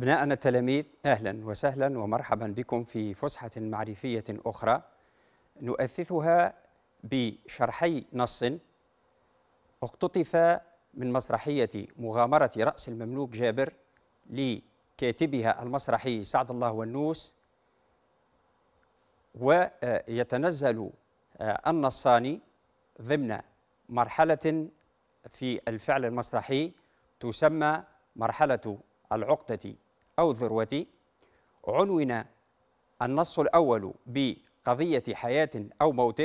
أبناءنا التلاميذ أهلا وسهلا ومرحبا بكم في فسحة معرفية أخرى نؤثثها بشرحي نص اقتطف من مسرحية مغامرة رأس المملوك جابر لكاتبها المسرحي سعد الله والنوس ويتنزل آه، النصان ضمن مرحلة في الفعل المسرحي تسمى مرحلة العقدة أو الذروة عنون النص الأول بقضية حياة أو موت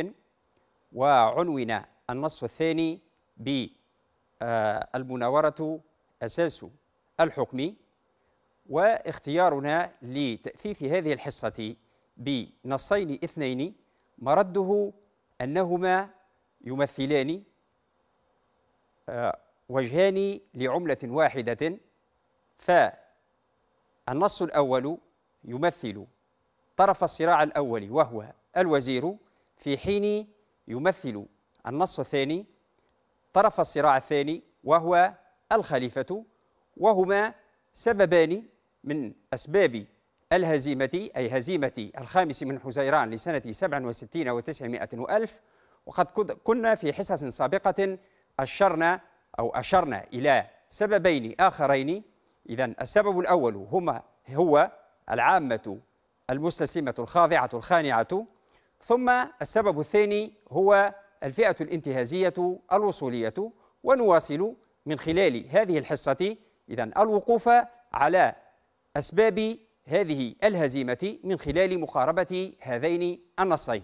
وعنون النص الثاني بالمناورة آه، أساس الحكم واختيارنا لتأثيث هذه الحصة بنصين اثنين مرده أنهما يمثلان آه، وجهان لعملة واحدة ف النص الأول يمثل طرف الصراع الأول وهو الوزير في حين يمثل النص الثاني طرف الصراع الثاني وهو الخليفة وهما سببان من أسباب الهزيمة أي هزيمة الخامس من حزيران لسنة 67 و900 وألف وقد كنا في حصص سابقة أشرنا أو أشرنا إلى سببين آخرين إذا السبب الأول هما هو العامة المستسلمة الخاضعة الخانعة ثم السبب الثاني هو الفئة الانتهازية الوصولية ونواصل من خلال هذه الحصة إذا الوقوف على أسباب هذه الهزيمة من خلال مقاربة هذين النصين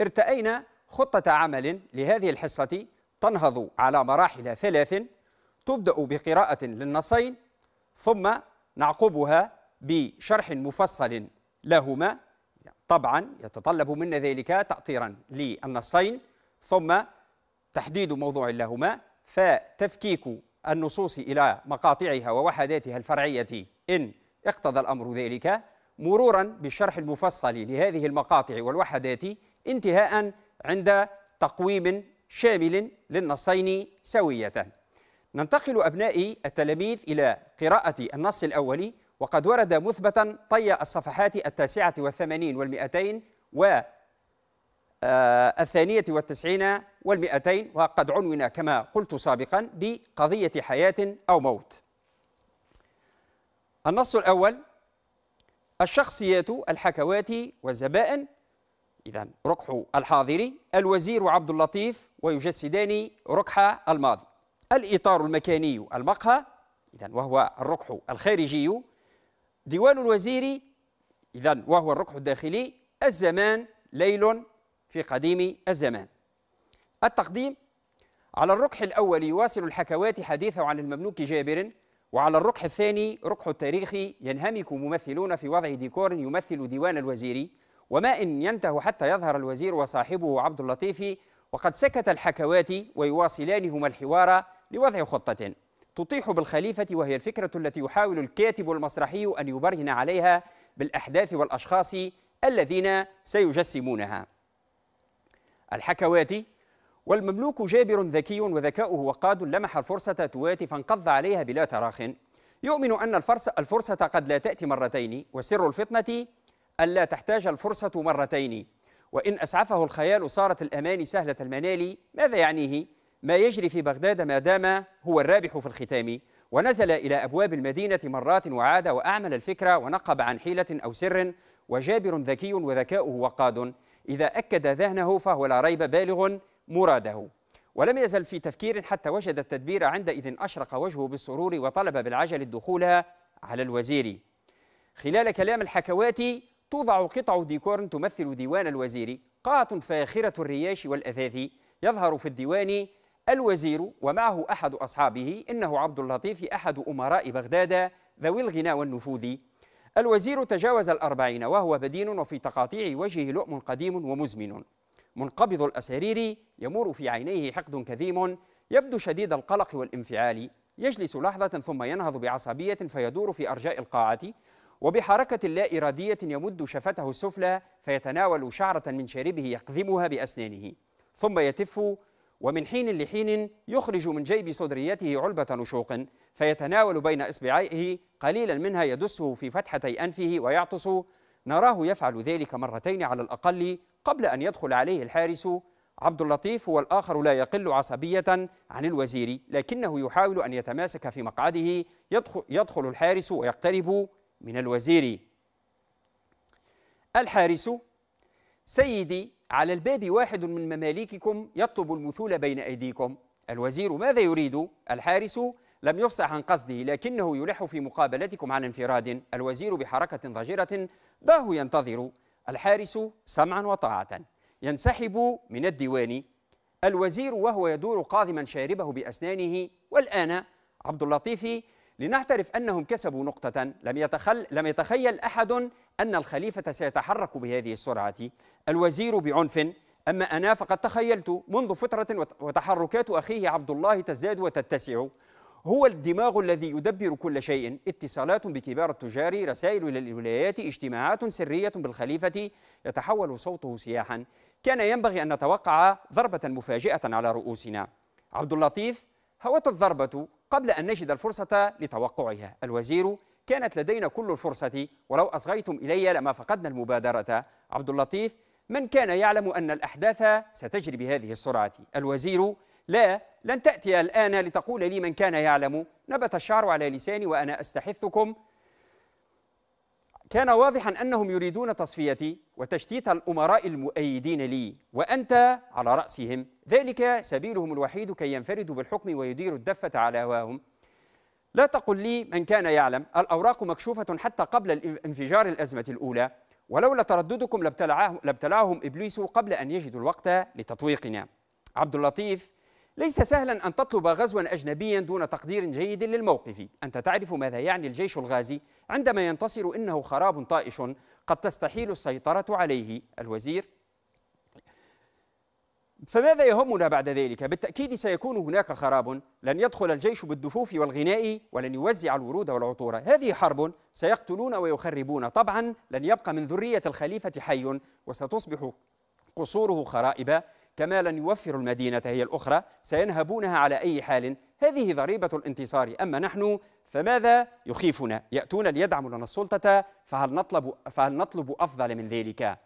ارتأينا خطة عمل لهذه الحصة تنهض على مراحل ثلاث تبدأ بقراءة للنصين ثم نعقبها بشرح مفصل لهما طبعا يتطلب منا ذلك تأطيرا للنصين ثم تحديد موضوع لهما فتفكيك النصوص إلى مقاطعها ووحداتها الفرعية إن اقتضى الأمر ذلك مرورا بالشرح المفصل لهذه المقاطع والوحدات انتهاء عند تقويم شامل للنصين سوية ننتقل أبنائي التلاميذ إلى قراءة النص الأولي وقد ورد مثبتا طي الصفحات التاسعة والثمانين والمئتين و آه، الثانية والتسعين والمئتين وقد عنون كما قلت سابقا بقضية حياة أو موت النص الأول الشخصيات الحكوات والزبائن إذا ركح الحاضر الوزير عبد اللطيف ويجسدان ركح الماضي الإطار المكاني المقهى إذا وهو الركح الخارجي ديوان الوزير إذا وهو الركح الداخلي الزمان ليل في قديم الزمان التقديم على الركح الأول يواصل الحكوات حديثه عن المملوك جابر وعلى الركح الثاني ركح التاريخ ينهمك ممثلون في وضع ديكور يمثل ديوان الوزير وما إن ينته حتى يظهر الوزير وصاحبه عبد اللطيف وقد سكت الحكواتي ويواصلان هما الحوار لوضع خطة تطيح بالخليفة وهي الفكرة التي يحاول الكاتب المسرحي أن يبرهن عليها بالأحداث والأشخاص الذين سيجسمونها الحكواتي والمملوك جابر ذكي وذكاؤه وقاد لمح الفرصة تواتي فانقض عليها بلا تراخ يؤمن أن الفرصة قد لا تأتي مرتين وسر الفطنة ألا تحتاج الفرصة مرتين وإن أسعفه الخيال صارت الأماني سهلة المنال ماذا يعنيه؟ ما يجري في بغداد ما دام هو الرابح في الختام ونزل إلى أبواب المدينة مرات وعاد وأعمل الفكرة ونقب عن حيلة أو سر وجابر ذكي وذكاؤه وقاد إذا أكد ذهنه فهو لا ريب بالغ مراده ولم يزل في تفكير حتى وجد التدبير عندئذ أشرق وجهه بالسرور وطلب بالعجل الدخول على الوزير خلال كلام الحكواتي توضع قطع ديكور تمثل ديوان الوزير قاعة فاخرة الرياش والأثاث يظهر في الديوان الوزير ومعه أحد أصحابه إنه عبد اللطيف أحد أمراء بغداد ذوي الغنى والنفوذ الوزير تجاوز الأربعين وهو بدين وفي تقاطيع وجهه لؤم قديم ومزمن منقبض الأسارير يمر في عينيه حقد كذيم يبدو شديد القلق والانفعال يجلس لحظة ثم ينهض بعصبية فيدور في أرجاء القاعة وبحركة لا إرادية يمد شفته السفلى فيتناول شعرة من شاربه يقذمها بأسنانه ثم يتف ومن حين لحين يخرج من جيب صدريته علبة نشوق فيتناول بين إصبعيه قليلا منها يدسه في فتحتي أنفه ويعطس نراه يفعل ذلك مرتين على الأقل قبل أن يدخل عليه الحارس عبد اللطيف هو الآخر لا يقل عصبية عن الوزير لكنه يحاول أن يتماسك في مقعده يدخل الحارس ويقترب من الوزير الحارس سيدي على الباب واحد من مماليككم يطلب المثول بين أيديكم الوزير ماذا يريد؟ الحارس لم يفصح عن قصده لكنه يلح في مقابلتكم عن انفراد الوزير بحركة ضجرة ضاه ينتظر الحارس سمعا وطاعة ينسحب من الديوان الوزير وهو يدور قاضما شاربه بأسنانه والآن عبد اللطيف لنعترف أنهم كسبوا نقطة لم, يتخل لم يتخيل أحد أن الخليفة سيتحرك بهذه السرعة الوزير بعنف أما أنا فقد تخيلت منذ فترة وتحركات أخيه عبد الله تزداد وتتسع هو الدماغ الذي يدبر كل شيء اتصالات بكبار التجار رسائل إلى الولايات اجتماعات سرية بالخليفة يتحول صوته سياحا كان ينبغي أن نتوقع ضربة مفاجئة على رؤوسنا عبد اللطيف هوت الضربة قبل أن نجد الفرصة لتوقعها الوزير كانت لدينا كل الفرصة ولو أصغيتم إلي لما فقدنا المبادرة عبد اللطيف من كان يعلم أن الأحداث ستجري بهذه السرعة الوزير لا لن تأتي الآن لتقول لي من كان يعلم نبت الشعر على لساني وأنا أستحثكم كان واضحا أنهم يريدون تصفيتي وتشتيت الأمراء المؤيدين لي وأنت على رأسهم ذلك سبيلهم الوحيد كي ينفردوا بالحكم ويديروا الدفة على هواهم لا تقل لي من كان يعلم الأوراق مكشوفة حتى قبل انفجار الأزمة الأولى ولولا ترددكم لابتلعهم إبليس قبل أن يجدوا الوقت لتطويقنا عبد اللطيف ليس سهلا أن تطلب غزوا أجنبيا دون تقدير جيد للموقف أنت تعرف ماذا يعني الجيش الغازي عندما ينتصر إنه خراب طائش قد تستحيل السيطرة عليه الوزير فماذا يهمنا بعد ذلك؟ بالتأكيد سيكون هناك خراب لن يدخل الجيش بالدفوف والغناء ولن يوزع الورود والعطور هذه حرب سيقتلون ويخربون طبعا لن يبقى من ذرية الخليفة حي وستصبح قصوره خرائب كما لن يوفر المدينة هي الأخرى سينهبونها على أي حال هذه ضريبة الانتصار أما نحن فماذا يخيفنا يأتون ليدعموا لنا السلطة فهل نطلب, فهل نطلب أفضل من ذلك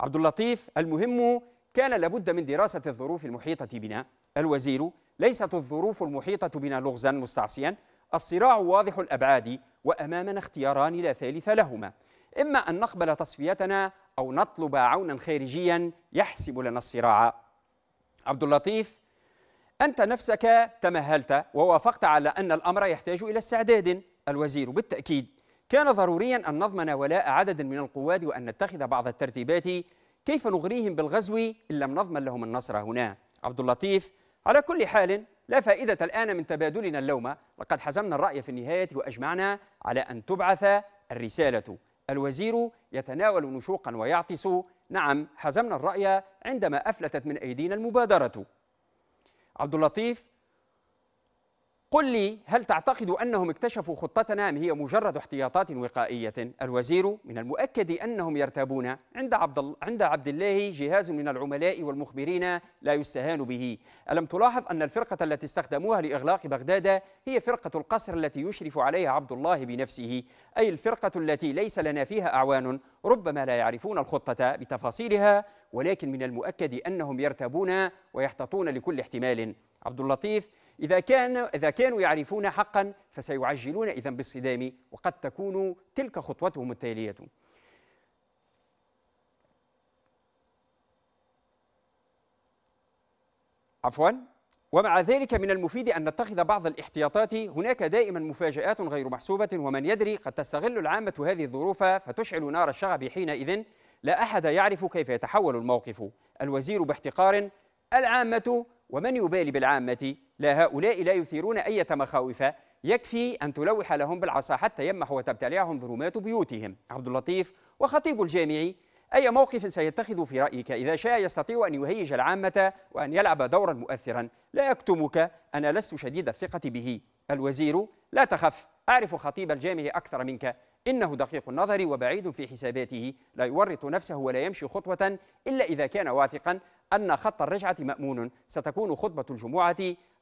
عبد اللطيف المهم كان لابد من دراسة الظروف المحيطة بنا الوزير ليست الظروف المحيطة بنا لغزا مستعصيا الصراع واضح الأبعاد وأمامنا اختياران لا ثالث لهما إما أن نقبل تصفيتنا أو نطلب عونا خارجيا يحسم لنا الصراع عبد اللطيف أنت نفسك تمهلت ووافقت على أن الأمر يحتاج إلى استعداد الوزير بالتأكيد كان ضروريا أن نضمن ولاء عدد من القواد وأن نتخذ بعض الترتيبات كيف نغريهم بالغزو إن لم نضمن لهم النصر هنا عبد اللطيف على كل حال لا فائدة الآن من تبادلنا اللوم لقد حزمنا الرأي في النهاية وأجمعنا على أن تبعث الرسالة الوزير يتناول نشوقا ويعطس نعم حزمنا الرأي عندما أفلتت من أيدينا المبادرة عبد اللطيف قل لي هل تعتقد أنهم اكتشفوا خطتنا أم هي مجرد احتياطات وقائية؟ الوزير من المؤكد أنهم يرتابون عند عبد عند عبد الله جهاز من العملاء والمخبرين لا يستهان به. ألم تلاحظ أن الفرقة التي استخدموها لإغلاق بغداد هي فرقة القصر التي يشرف عليها عبد الله بنفسه، أي الفرقة التي ليس لنا فيها أعوان ربما لا يعرفون الخطة بتفاصيلها ولكن من المؤكد أنهم يرتابون ويحتطون لكل احتمال. عبد اللطيف إذا, كان إذا كانوا يعرفون حقا فسيعجلون إذا بالصدام وقد تكون تلك خطوتهم التالية عفوا ومع ذلك من المفيد أن نتخذ بعض الاحتياطات هناك دائما مفاجآت غير محسوبة ومن يدري قد تستغل العامة هذه الظروف فتشعل نار الشغب حينئذ لا أحد يعرف كيف يتحول الموقف الوزير باحتقار العامة ومن يبالي بالعامة لا هؤلاء لا يثيرون أية مخاوف يكفي أن تلوح لهم بالعصا حتى يمح وتبتلعهم ظلمات بيوتهم عبد اللطيف وخطيب الجامع أي موقف سيتخذ في رأيك إذا شاء يستطيع أن يهيج العامة وأن يلعب دورا مؤثرا لا يكتمك أنا لست شديد الثقة به الوزير لا تخف أعرف خطيب الجامع أكثر منك إنه دقيق النظر وبعيد في حساباته لا يورط نفسه ولا يمشي خطوة إلا إذا كان واثقا أن خط الرجعة مأمون ستكون خطبة الجمعة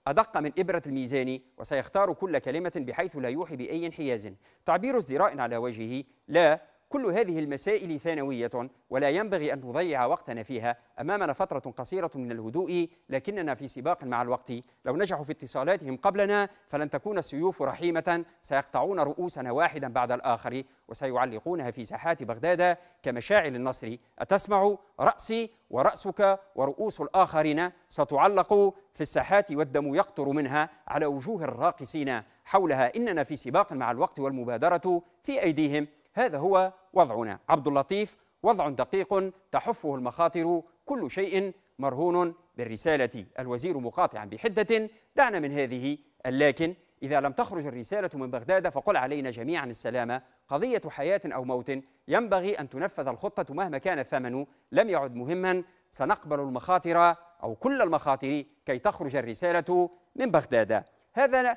أدق من إبرة الميزان وسيختار كل كلمة بحيث لا يوحي بأي انحياز تعبير ازدراء على وجهه لا كل هذه المسائل ثانوية ولا ينبغي أن نضيع وقتنا فيها أمامنا فترة قصيرة من الهدوء لكننا في سباق مع الوقت لو نجحوا في اتصالاتهم قبلنا فلن تكون السيوف رحيمة سيقطعون رؤوسنا واحدا بعد الآخر وسيعلقونها في ساحات بغداد كمشاعل النصر أتسمع رأسي ورأسك ورؤوس الآخرين ستعلق في الساحات والدم يقطر منها على وجوه الراقصين حولها إننا في سباق مع الوقت والمبادرة في أيديهم هذا هو وضعنا عبد اللطيف وضع دقيق تحفه المخاطر كل شيء مرهون بالرسالة الوزير مقاطعا بحدة دعنا من هذه اللكن إذا لم تخرج الرسالة من بغداد فقل علينا جميعا السلامة قضية حياة أو موت ينبغي أن تنفذ الخطة مهما كان الثمن لم يعد مهما سنقبل المخاطر أو كل المخاطر كي تخرج الرسالة من بغداد هذا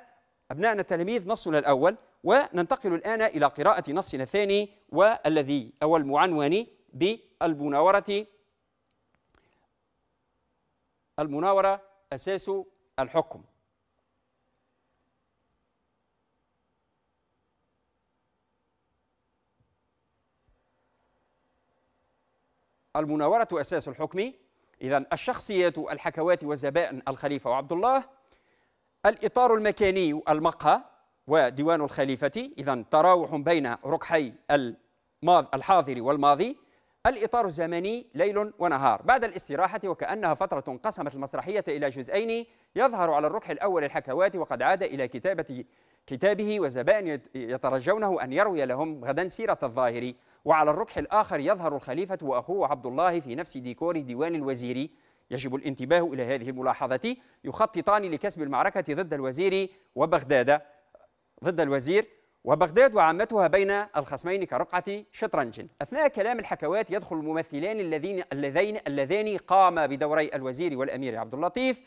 أبنائنا التلاميذ نصنا الأول وننتقل الآن إلى قراءة نصنا الثاني والذي أو المعنون بالمناورة المناورة أساس الحكم المناورة أساس الحكم إذا الشخصيات الحكوات والزبائن الخليفة وعبد الله الإطار المكاني المقهى وديوان الخليفة إذا تراوح بين ركحي الحاضر والماضي الإطار الزمني ليل ونهار بعد الاستراحة وكأنها فترة قسمت المسرحية إلى جزئين يظهر على الركح الأول الحكوات وقد عاد إلى كتابة كتابه وزبائن يترجونه أن يروي لهم غدا سيرة الظاهر وعلى الركح الآخر يظهر الخليفة وأخوه عبد الله في نفس ديكور ديوان الوزير يجب الانتباه إلى هذه الملاحظة يخططان لكسب المعركة ضد الوزير وبغداد ضد الوزير وبغداد وعامتها بين الخصمين كرقعة شطرنج أثناء كلام الحكوات يدخل الممثلان الذين اللذين اللذان قاما بدوري الوزير والأمير عبد اللطيف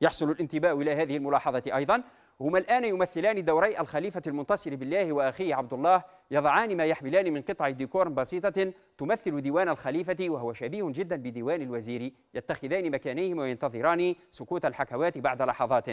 يحصل الانتباه إلى هذه الملاحظة أيضا هما الآن يمثلان دوري الخليفة المنتصر بالله وأخيه عبد الله يضعان ما يحملان من قطع ديكور بسيطة تمثل ديوان الخليفة وهو شبيه جدا بديوان الوزير يتخذان مكانيهم وينتظران سكوت الحكوات بعد لحظات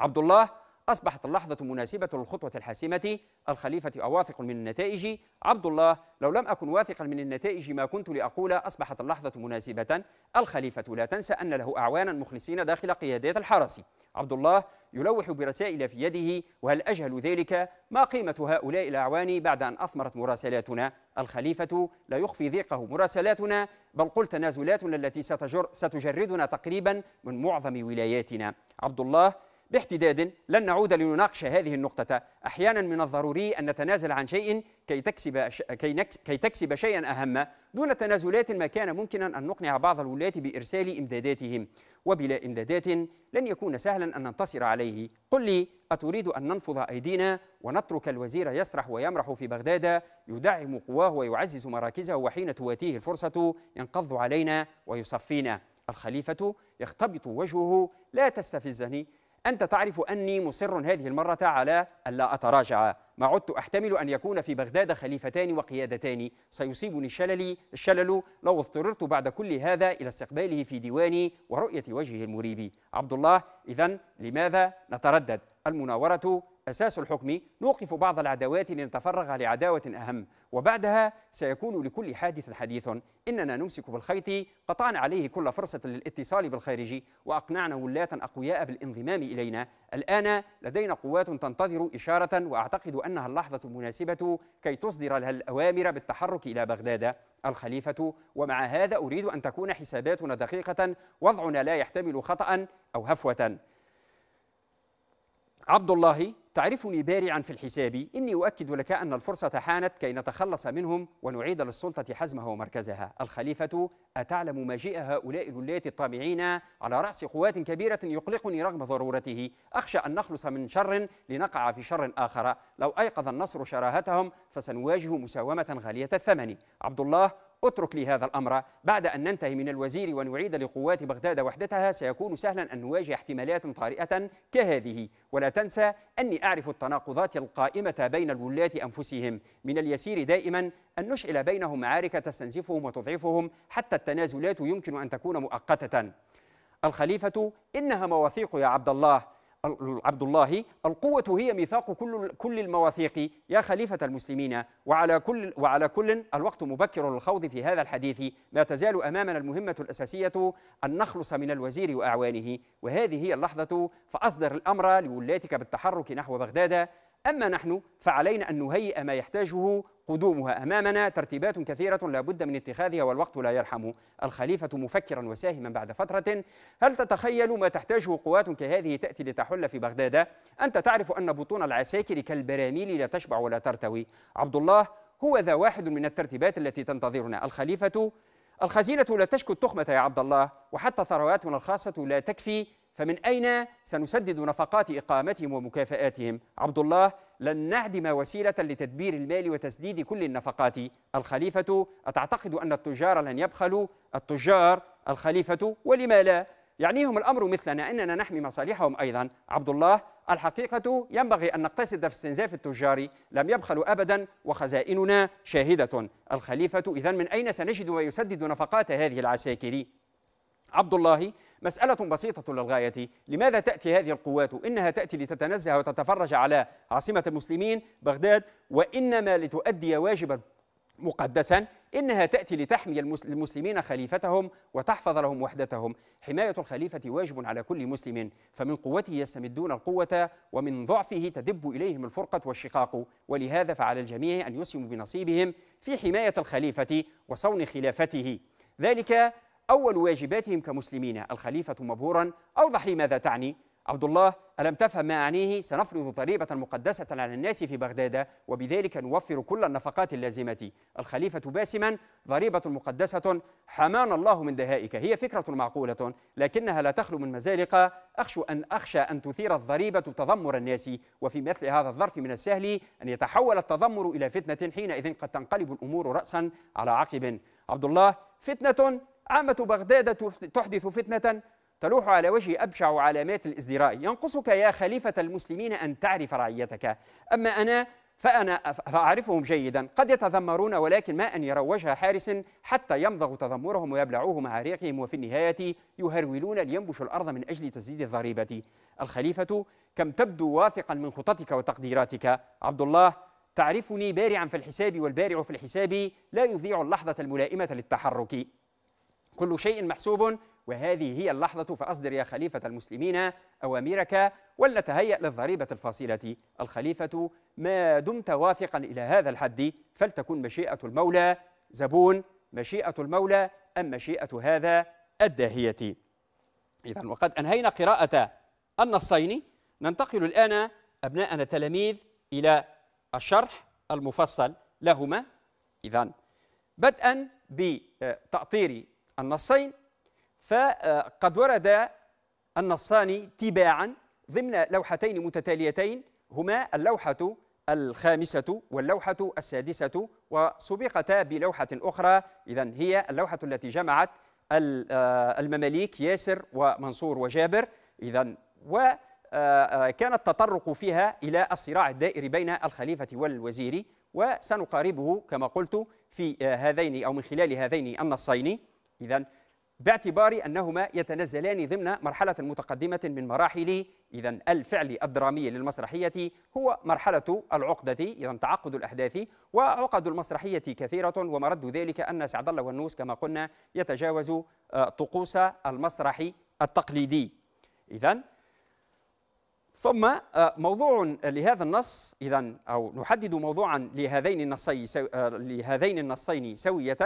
عبد الله أصبحت اللحظة مناسبة للخطوة الحاسمة الخليفة أواثق من النتائج عبد الله لو لم أكن واثقا من النتائج ما كنت لأقول أصبحت اللحظة مناسبة الخليفة لا تنسى أن له أعوانا مخلصين داخل قيادات الحرس عبد الله يلوح برسائل في يده وهل أجهل ذلك ما قيمة هؤلاء الأعوان بعد أن أثمرت مراسلاتنا الخليفة لا يخفي ضيقه مراسلاتنا بل قل تنازلاتنا التي ستجر ستجردنا تقريبا من معظم ولاياتنا عبد الله باحتداد لن نعود لنناقش هذه النقطة أحيانا من الضروري أن نتنازل عن شيء كي تكسب, كي, نكس كي تكسب شيئا أهم دون تنازلات ما كان ممكنا أن نقنع بعض الولاة بإرسال إمداداتهم وبلا إمدادات لن يكون سهلا أن ننتصر عليه قل لي أتريد أن ننفض أيدينا ونترك الوزير يسرح ويمرح في بغداد يدعم قواه ويعزز مراكزه وحين تواتيه الفرصة ينقض علينا ويصفينا الخليفة يختبط وجهه لا تستفزني أنت تعرف أني مصر هذه المرة على ألا أتراجع ما عدت أحتمل أن يكون في بغداد خليفتان وقيادتان سيصيبني الشلل الشلل لو اضطررت بعد كل هذا إلى استقباله في ديواني ورؤية وجهه المريب عبد الله إذا لماذا نتردد المناورة أساس الحكم نوقف بعض العداوات لنتفرغ لعداوة أهم وبعدها سيكون لكل حادث حديث إننا نمسك بالخيط قطعنا عليه كل فرصة للاتصال بالخارج وأقنعنا ولاة أقوياء بالانضمام إلينا الآن لدينا قوات تنتظر إشارة وأعتقد أنها اللحظة المناسبة كي تصدر لها الأوامر بالتحرك إلى بغداد الخليفة ومع هذا أريد أن تكون حساباتنا دقيقة وضعنا لا يحتمل خطأ أو هفوة عبد الله تعرفني بارعا في الحساب إني أؤكد لك أن الفرصة حانت كي نتخلص منهم ونعيد للسلطة حزمها ومركزها الخليفة أتعلم مجيء هؤلاء الولاة الطامعين على رأس قوات كبيرة يقلقني رغم ضرورته أخشى أن نخلص من شر لنقع في شر آخر لو أيقظ النصر شراهتهم فسنواجه مساومة غالية الثمن عبد الله اترك لي هذا الأمر بعد أن ننتهي من الوزير ونعيد لقوات بغداد وحدتها سيكون سهلا أن نواجه احتمالات طارئة كهذه ولا تنسى أني أعرف التناقضات القائمة بين الولاة أنفسهم من اليسير دائما أن نشعل بينهم معارك تستنزفهم وتضعفهم حتى التنازلات يمكن أن تكون مؤقتة الخليفة إنها مواثيق يا عبد الله عبد الله القوة هي ميثاق كل كل المواثيق يا خليفة المسلمين وعلى كل وعلى كل الوقت مبكر للخوض في هذا الحديث ما تزال أمامنا المهمة الأساسية أن نخلص من الوزير وأعوانه وهذه هي اللحظة فأصدر الأمر لولاتك بالتحرك نحو بغداد أما نحن فعلينا أن نهيئ ما يحتاجه قدومها أمامنا ترتيبات كثيرة لا بد من اتخاذها والوقت لا يرحم الخليفة مفكرا وساهما بعد فترة هل تتخيل ما تحتاجه قوات كهذه تأتي لتحل في بغداد أنت تعرف أن بطون العساكر كالبراميل لا تشبع ولا ترتوي عبد الله هو ذا واحد من الترتيبات التي تنتظرنا الخليفة الخزينة لا تشكو التخمة يا عبد الله وحتى ثرواتنا الخاصة لا تكفي فمن أين سنسدد نفقات إقامتهم ومكافآتهم؟ عبد الله لن نعدم وسيلة لتدبير المال وتسديد كل النفقات الخليفة أتعتقد أن التجار لن يبخلوا؟ التجار الخليفة ولما لا؟ يعنيهم الأمر مثلنا أننا نحمي مصالحهم أيضا عبد الله الحقيقة ينبغي أن نقتصد في استنزاف التجار لم يبخلوا أبدا وخزائننا شاهدة الخليفة إذا من أين سنجد ويسدد نفقات هذه العساكر؟ عبد الله مسألة بسيطة للغاية لماذا تأتي هذه القوات إنها تأتي لتتنزه وتتفرج على عاصمة المسلمين بغداد وإنما لتؤدي واجبا مقدسا إنها تأتي لتحمي المسلمين خليفتهم وتحفظ لهم وحدتهم حماية الخليفة واجب على كل مسلم فمن قوته يستمدون القوة ومن ضعفه تدب إليهم الفرقة والشقاق ولهذا فعلى الجميع أن يسهموا بنصيبهم في حماية الخليفة وصون خلافته ذلك أول واجباتهم كمسلمين الخليفة مبهورا أوضح لي ماذا تعني عبد الله ألم تفهم ما أعنيه سنفرض ضريبة مقدسة على الناس في بغداد وبذلك نوفر كل النفقات اللازمة الخليفة باسما ضريبة مقدسة حمانا الله من دهائك هي فكرة معقولة لكنها لا تخلو من مزالق أخشى أن أخشى أن تثير الضريبة تذمر الناس وفي مثل هذا الظرف من السهل أن يتحول التذمر إلى فتنة حينئذ قد تنقلب الأمور رأسا على عقب عبد الله فتنة عامة بغداد تحدث فتنة تلوح على وجه أبشع علامات الازدراء ينقصك يا خليفة المسلمين أن تعرف رعيتك أما أنا فأنا أعرفهم جيدا قد يتذمرون ولكن ما أن يروا وجه حارس حتى يمضغ تذمرهم ويبلعوه مع ريقهم وفي النهاية يهرولون لينبشوا الأرض من أجل تسديد الضريبة الخليفة كم تبدو واثقا من خططك وتقديراتك عبد الله تعرفني بارعا في الحساب والبارع في الحساب لا يضيع اللحظة الملائمة للتحرك كل شيء محسوب وهذه هي اللحظة فأصدر يا خليفة المسلمين أوامرك ولنتهيأ للضريبة الفاصلة الخليفة ما دمت واثقا إلى هذا الحد فلتكن مشيئة المولى زبون مشيئة المولى أم مشيئة هذا الداهية إذا وقد أنهينا قراءة النصين ننتقل الآن أبناءنا التلاميذ إلى الشرح المفصل لهما إذا بدءا بتأطير النصين فقد ورد النصان تباعا ضمن لوحتين متتاليتين هما اللوحة الخامسة واللوحة السادسة وسبقتا بلوحة أخرى إذا هي اللوحة التي جمعت آه، المماليك ياسر ومنصور وجابر إذا وكان آه، آه، التطرق فيها إلى الصراع الدائري بين الخليفة والوزير وسنقاربه كما قلت في هذين أو من خلال هذين النصين إذا باعتبار أنهما يتنزلان ضمن مرحلة متقدمة من مراحل إذا الفعل الدرامي للمسرحية هو مرحلة العقدة إذا تعقد الأحداث وعقد المسرحية كثيرة ومرد ذلك أن سعد الله والنوس كما قلنا يتجاوز آه، طقوس المسرح التقليدي إذا ثم آه، موضوع لهذا النص إذا أو نحدد موضوعا لهذين النصين آه، لهذين النصين سوية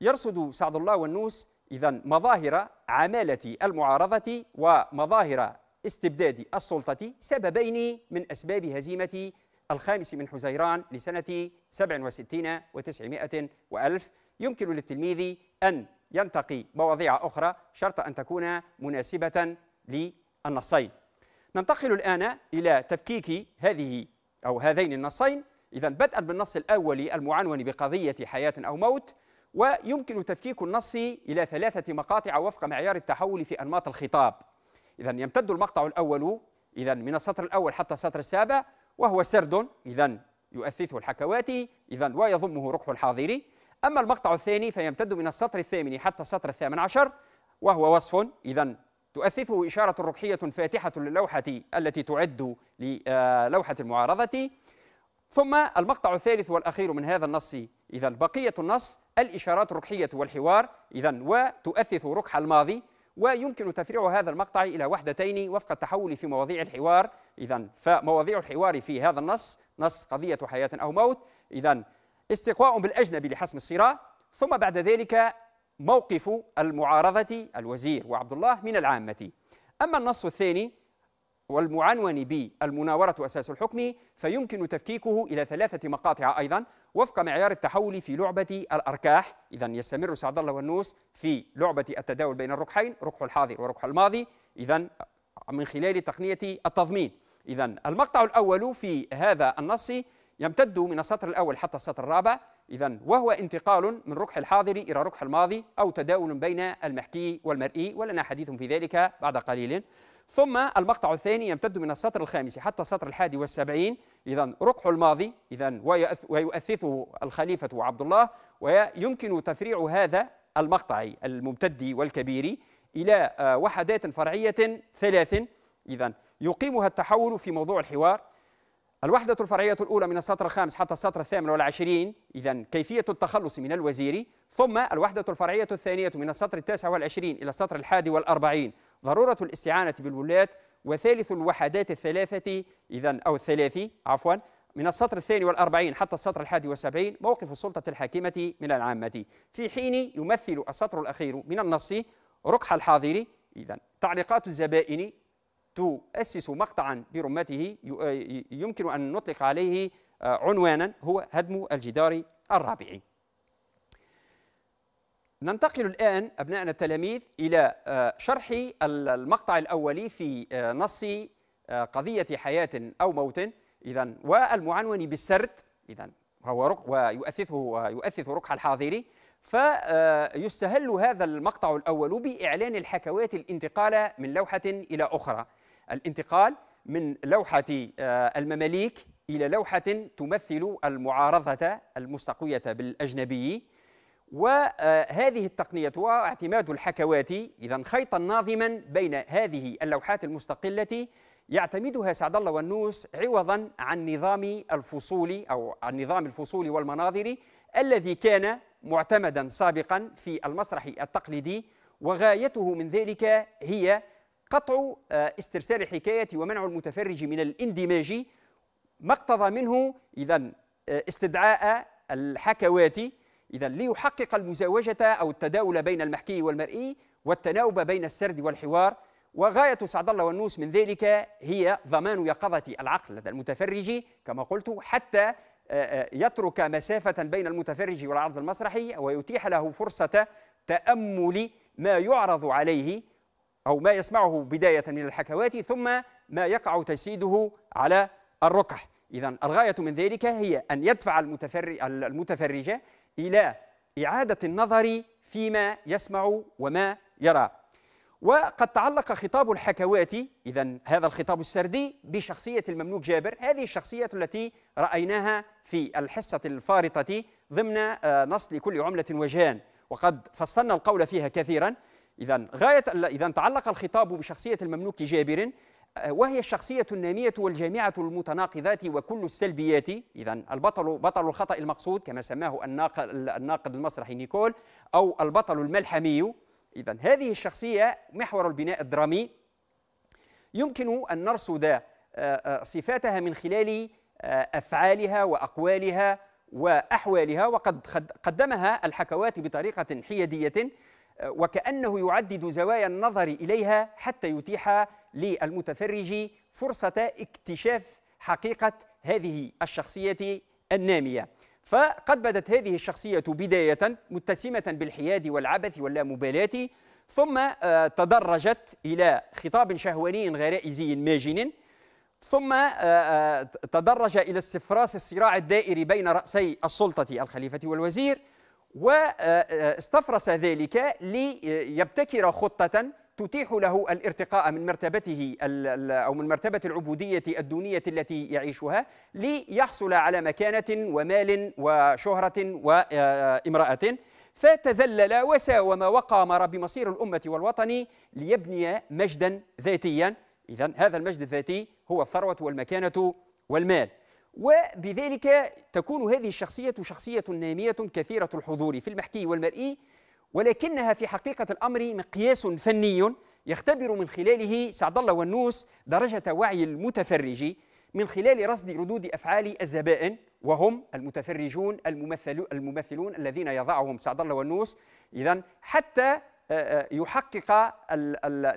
يرصد سعد الله والنوس إذا مظاهر عمالة المعارضة ومظاهر استبداد السلطة سببين من أسباب هزيمة الخامس من حزيران لسنة 67 و900 وألف يمكن للتلميذ أن ينتقي مواضيع أخرى شرط أن تكون مناسبة للنصين ننتقل الآن إلى تفكيك هذه أو هذين النصين إذا بدءا بالنص الأول المعنون بقضية حياة أو موت ويمكن تفكيك النص إلى ثلاثة مقاطع وفق معيار التحول في أنماط الخطاب إذا يمتد المقطع الأول إذا من السطر الأول حتى السطر السابع وهو سرد إذا يؤثثه الحكواتي إذا ويضمه ركح الحاضر أما المقطع الثاني فيمتد من السطر الثامن حتى السطر الثامن عشر وهو وصف إذا تؤثثه إشارة ركحية فاتحة للوحة التي تعد للوحة آه، المعارضة ثم المقطع الثالث والأخير من هذا النص إذا بقية النص الإشارات الركحية والحوار إذا وتؤثث ركح الماضي ويمكن تفريع هذا المقطع إلى وحدتين وفق التحول في مواضيع الحوار إذا فمواضيع الحوار في هذا النص نص قضية حياة أو موت إذا استقواء بالأجنبي لحسم الصراع ثم بعد ذلك موقف المعارضة الوزير وعبد الله من العامة أما النص الثاني والمعنون ب المناورة أساس الحكم فيمكن تفكيكه إلى ثلاثة مقاطع أيضا وفق معيار التحول في لعبة الأركاح إذا يستمر سعد الله والنوس في لعبة التداول بين الركحين ركح الحاضر وركح الماضي إذا من خلال تقنية التضمين إذا المقطع الأول في هذا النص يمتد من السطر الأول حتى السطر الرابع إذا وهو انتقال من ركح الحاضر إلى ركح الماضي أو تداول بين المحكي والمرئي ولنا حديث في ذلك بعد قليل ثم المقطع الثاني يمتد من السطر الخامس حتى السطر الحادي والسبعين إذا ركح الماضي إذا ويؤثثه الخليفة عبد الله ويمكن تفريع هذا المقطع الممتد والكبير إلى آه، وحدات فرعية ثلاث إذا يقيمها التحول في موضوع الحوار الوحدة الفرعية الأولى من السطر الخامس حتى السطر الثامن والعشرين إذا كيفية التخلص من الوزير ثم الوحدة الفرعية الثانية من السطر التاسع والعشرين إلى السطر الحادي والأربعين ضرورة الاستعانة بالولاة وثالث الوحدات الثلاثة إذا أو الثلاثي عفوا من السطر الثاني والأربعين حتى السطر الحادي والسبعين موقف السلطة الحاكمة من العامة في حين يمثل السطر الأخير من النص ركح الحاضر إذا تعليقات الزبائن تؤسس مقطعا برمته آه، يمكن أن نطلق عليه آه، عنوانا هو هدم الجدار الرابعي ننتقل الآن أبنائنا التلاميذ إلى آه، شرح المقطع الأولي في نص قضية حياة أو موت إذا والمعنون بالسرد إذا هو رق ويؤثثه يؤثث ركح الحاضري فيستهل هذا المقطع الأول بإعلان الحكوات الانتقال من لوحة إلى أخرى الانتقال من لوحة آه، المماليك إلى لوحة تمثل المعارضة المستقوية بالأجنبي وهذه التقنية واعتماد الحكوات إذا خيطا ناظما بين هذه اللوحات المستقلة يعتمدها سعد الله والنوس عوضا عن نظام الفصول أو عن نظام الفصول والمناظر الذي كان معتمدا سابقا في المسرح التقليدي وغايته من ذلك هي قطع آه، استرسال الحكاية ومنع المتفرج من الاندماج ما اقتضى منه إذا آه، استدعاء الحكوات إذا ليحقق المزاوجة أو التداول بين المحكي والمرئي والتناوب بين السرد والحوار وغاية سعد الله والنوس من ذلك هي ضمان يقظة العقل لدى المتفرج كما قلت حتى آه، يترك مسافة بين المتفرج والعرض المسرحي ويتيح له فرصة تأمل ما يعرض عليه أو ما يسمعه بداية من الحكوات ثم ما يقع تجسيده على الركح إذا الغاية من ذلك هي أن يدفع المتفرج إلى إعادة النظر فيما يسمع وما يرى وقد تعلق خطاب الحكوات إذا هذا الخطاب السردي بشخصية المملوك جابر هذه الشخصية التي رأيناها في الحصة الفارطة ضمن آه، نص لكل عملة وجهان وقد فصلنا القول فيها كثيرا إذا غاية إذا تعلق الخطاب بشخصية المملوك جابر آه، وهي الشخصية النامية والجامعة المتناقضات وكل السلبيات إذا البطل بطل الخطأ المقصود كما سماه الناقد المسرحي نيكول أو البطل الملحمي إذا هذه الشخصية محور البناء الدرامي يمكن أن نرصد آه، آه، صفاتها من خلال أفعالها وأقوالها وأحوالها وقد قدمها الحكوات بطريقة حيادية وكأنه يعدد زوايا النظر إليها حتى يتيح للمتفرج فرصة اكتشاف حقيقة هذه الشخصية النامية فقد بدت هذه الشخصية بداية متسمة بالحياد والعبث واللامبالاة ثم آه، تدرجت إلى خطاب شهواني غرائزي ماجن ثم آه، آه، تدرج إلى استفراس الصراع الدائري بين رأسي السلطة الخليفة والوزير واستفرس آه، آه، ذلك ليبتكر خطة تتيح له الارتقاء من مرتبته او من مرتبه العبوديه الدونيه التي يعيشها ليحصل على مكانه ومال وشهره وامراه آه، فتذلل وساوم وقامر بمصير الامه والوطن ليبني مجدا ذاتيا اذا هذا المجد الذاتي هو الثروه والمكانه والمال وبذلك تكون هذه الشخصية شخصية نامية كثيرة الحضور في المحكي والمرئي ولكنها في حقيقة الأمر مقياس فني يختبر من خلاله سعد الله والنوس درجة وعي المتفرج من خلال رصد ردود أفعال الزبائن وهم المتفرجون الممثل الممثلون الذين يضعهم سعد الله والنوس إذا حتى يحقق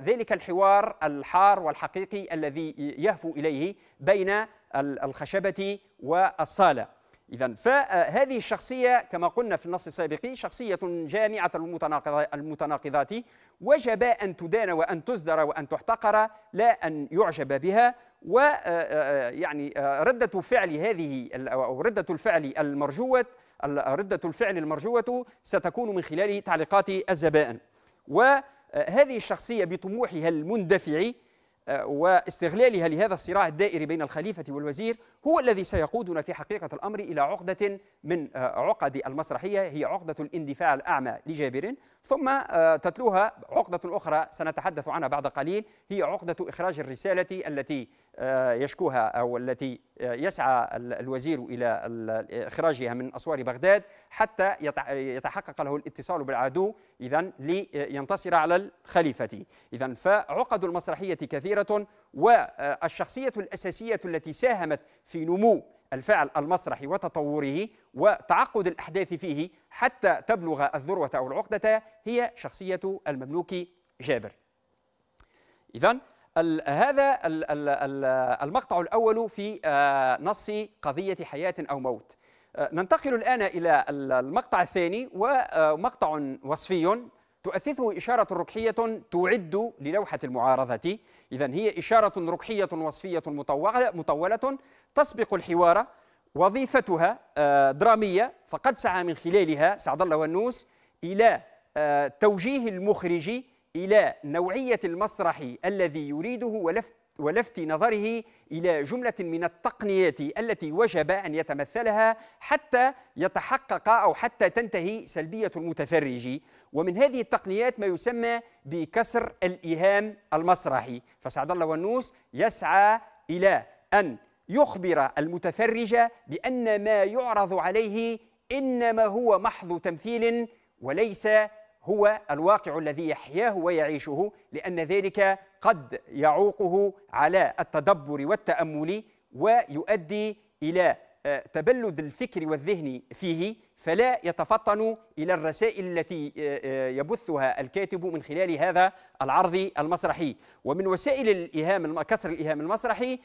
ذلك الحوار الحار والحقيقي الذي يهفو إليه بين الخشبة والصالة إذا فهذه الشخصية كما قلنا في النص السابق شخصية جامعة المتناقضات وجب أن تدان وأن تزدر وأن تحتقر لا أن يعجب بها ويعني آه، آه، آه، ردة فعل هذه أو ردة الفعل المرجوة ردة الفعل المرجوة ستكون من خلال تعليقات الزبائن وهذه الشخصية بطموحها المندفع واستغلالها لهذا الصراع الدائري بين الخليفة والوزير هو الذي سيقودنا في حقيقة الأمر إلى عقدة من آه، عقد المسرحية هي عقدة الاندفاع الأعمى لجابر ثم آه، تتلوها عقدة أخرى سنتحدث عنها بعد قليل هي عقدة إخراج الرسالة التي آه، يشكوها أو التي يسعى الوزير إلى إخراجها من أسوار بغداد حتى يتحقق له الاتصال بالعدو إذا لينتصر على الخليفة إذا فعقد المسرحية كثيرة كبيرة والشخصية الأساسية التي ساهمت في نمو الفعل المسرحي وتطوره وتعقد الأحداث فيه حتى تبلغ الذروة أو العقدة هي شخصية المملوك جابر إذا هذا المقطع الأول في نص قضية حياة أو موت ننتقل الآن إلى المقطع الثاني ومقطع وصفي تؤثثه إشارة ركحية تعد للوحة المعارضة إذا هي إشارة ركحية وصفية مطولة تسبق الحوار وظيفتها آه، درامية فقد سعى من خلالها سعد الله والنوس إلى آه، توجيه المخرج إلى نوعية المسرح الذي يريده ولفت ولفت نظره الى جمله من التقنيات التي وجب ان يتمثلها حتى يتحقق او حتى تنتهي سلبيه المتفرج ومن هذه التقنيات ما يسمى بكسر الايهام المسرحي فسعد الله والنوس يسعى الى ان يخبر المتفرج بان ما يعرض عليه انما هو محض تمثيل وليس هو الواقع الذي يحياه ويعيشه لأن ذلك قد يعوقه على التدبر والتأمل ويؤدي إلى آه، تبلد الفكر والذهن فيه فلا يتفطن إلى الرسائل التي آه، آه، يبثها الكاتب من خلال هذا العرض المسرحي ومن وسائل الإيهام كسر الإيهام المسرحي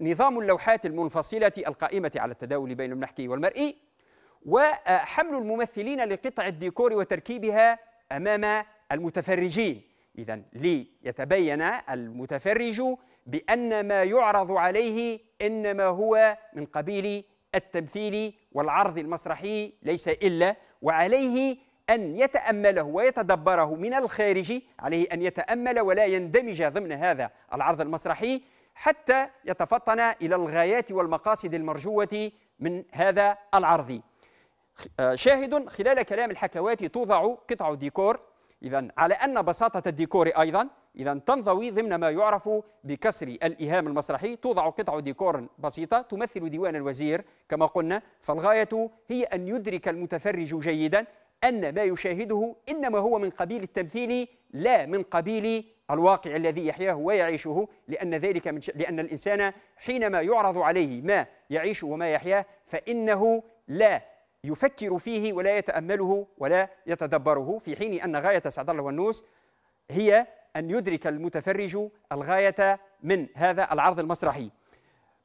نظام اللوحات المنفصلة القائمة على التداول بين المحكي والمرئي وحمل الممثلين لقطع الديكور وتركيبها أمام المتفرجين إذا ليتبين المتفرج بأن ما يعرض عليه إنما هو من قبيل التمثيل والعرض المسرحي ليس إلا وعليه أن يتأمله ويتدبره من الخارج عليه أن يتأمل ولا يندمج ضمن هذا العرض المسرحي حتى يتفطن إلى الغايات والمقاصد المرجوة من هذا العرض آه، شاهد خلال كلام الحكواتي توضع قطع ديكور إذا على أن بساطة الديكور أيضا إذا تنضوي ضمن ما يعرف بكسر الإيهام المسرحي توضع قطع ديكور بسيطة تمثل ديوان الوزير كما قلنا فالغاية هي أن يدرك المتفرج جيدا أن ما يشاهده إنما هو من قبيل التمثيل لا من قبيل الواقع الذي يحياه ويعيشه لأن ذلك من ش... لأن الإنسان حينما يعرض عليه ما يعيش وما يحياه فإنه لا يفكر فيه ولا يتأمله ولا يتدبره في حين أن غاية سعد الله والنوس هي أن يدرك المتفرج الغاية من هذا العرض المسرحي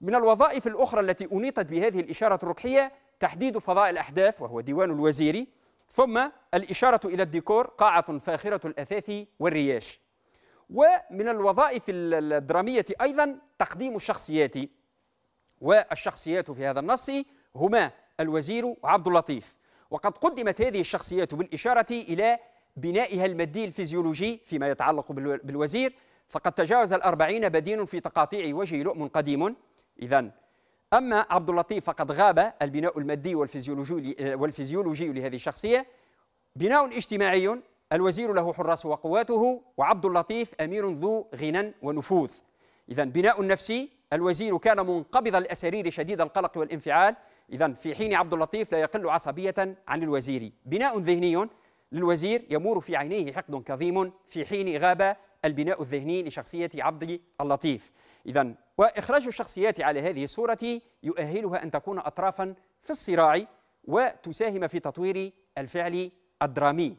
من الوظائف الأخرى التي أنيطت بهذه الإشارة الركحية تحديد فضاء الأحداث وهو ديوان الوزير ثم الإشارة إلى الديكور قاعة فاخرة الأثاث والرياش ومن الوظائف الدرامية أيضا تقديم الشخصيات والشخصيات في هذا النص هما الوزير عبد اللطيف وقد قدمت هذه الشخصيات بالإشارة إلى بنائها المادي الفيزيولوجي فيما يتعلق بالوزير فقد تجاوز الأربعين بدين في تقاطيع وجه لؤم قديم إذا أما عبد اللطيف فقد غاب البناء المادي والفيزيولوجي, والفيزيولوجي لهذه الشخصية بناء اجتماعي الوزير له حراس وقواته وعبد اللطيف أمير ذو غنى ونفوذ إذا بناء نفسي الوزير كان منقبض الأسارير شديد القلق والانفعال إذا في حين عبد اللطيف لا يقل عصبية عن الوزير بناء ذهني للوزير يمور في عينيه حقد كظيم في حين غاب البناء الذهني لشخصية عبد اللطيف إذا وإخراج الشخصيات على هذه الصورة يؤهلها أن تكون أطرافا في الصراع وتساهم في تطوير الفعل الدرامي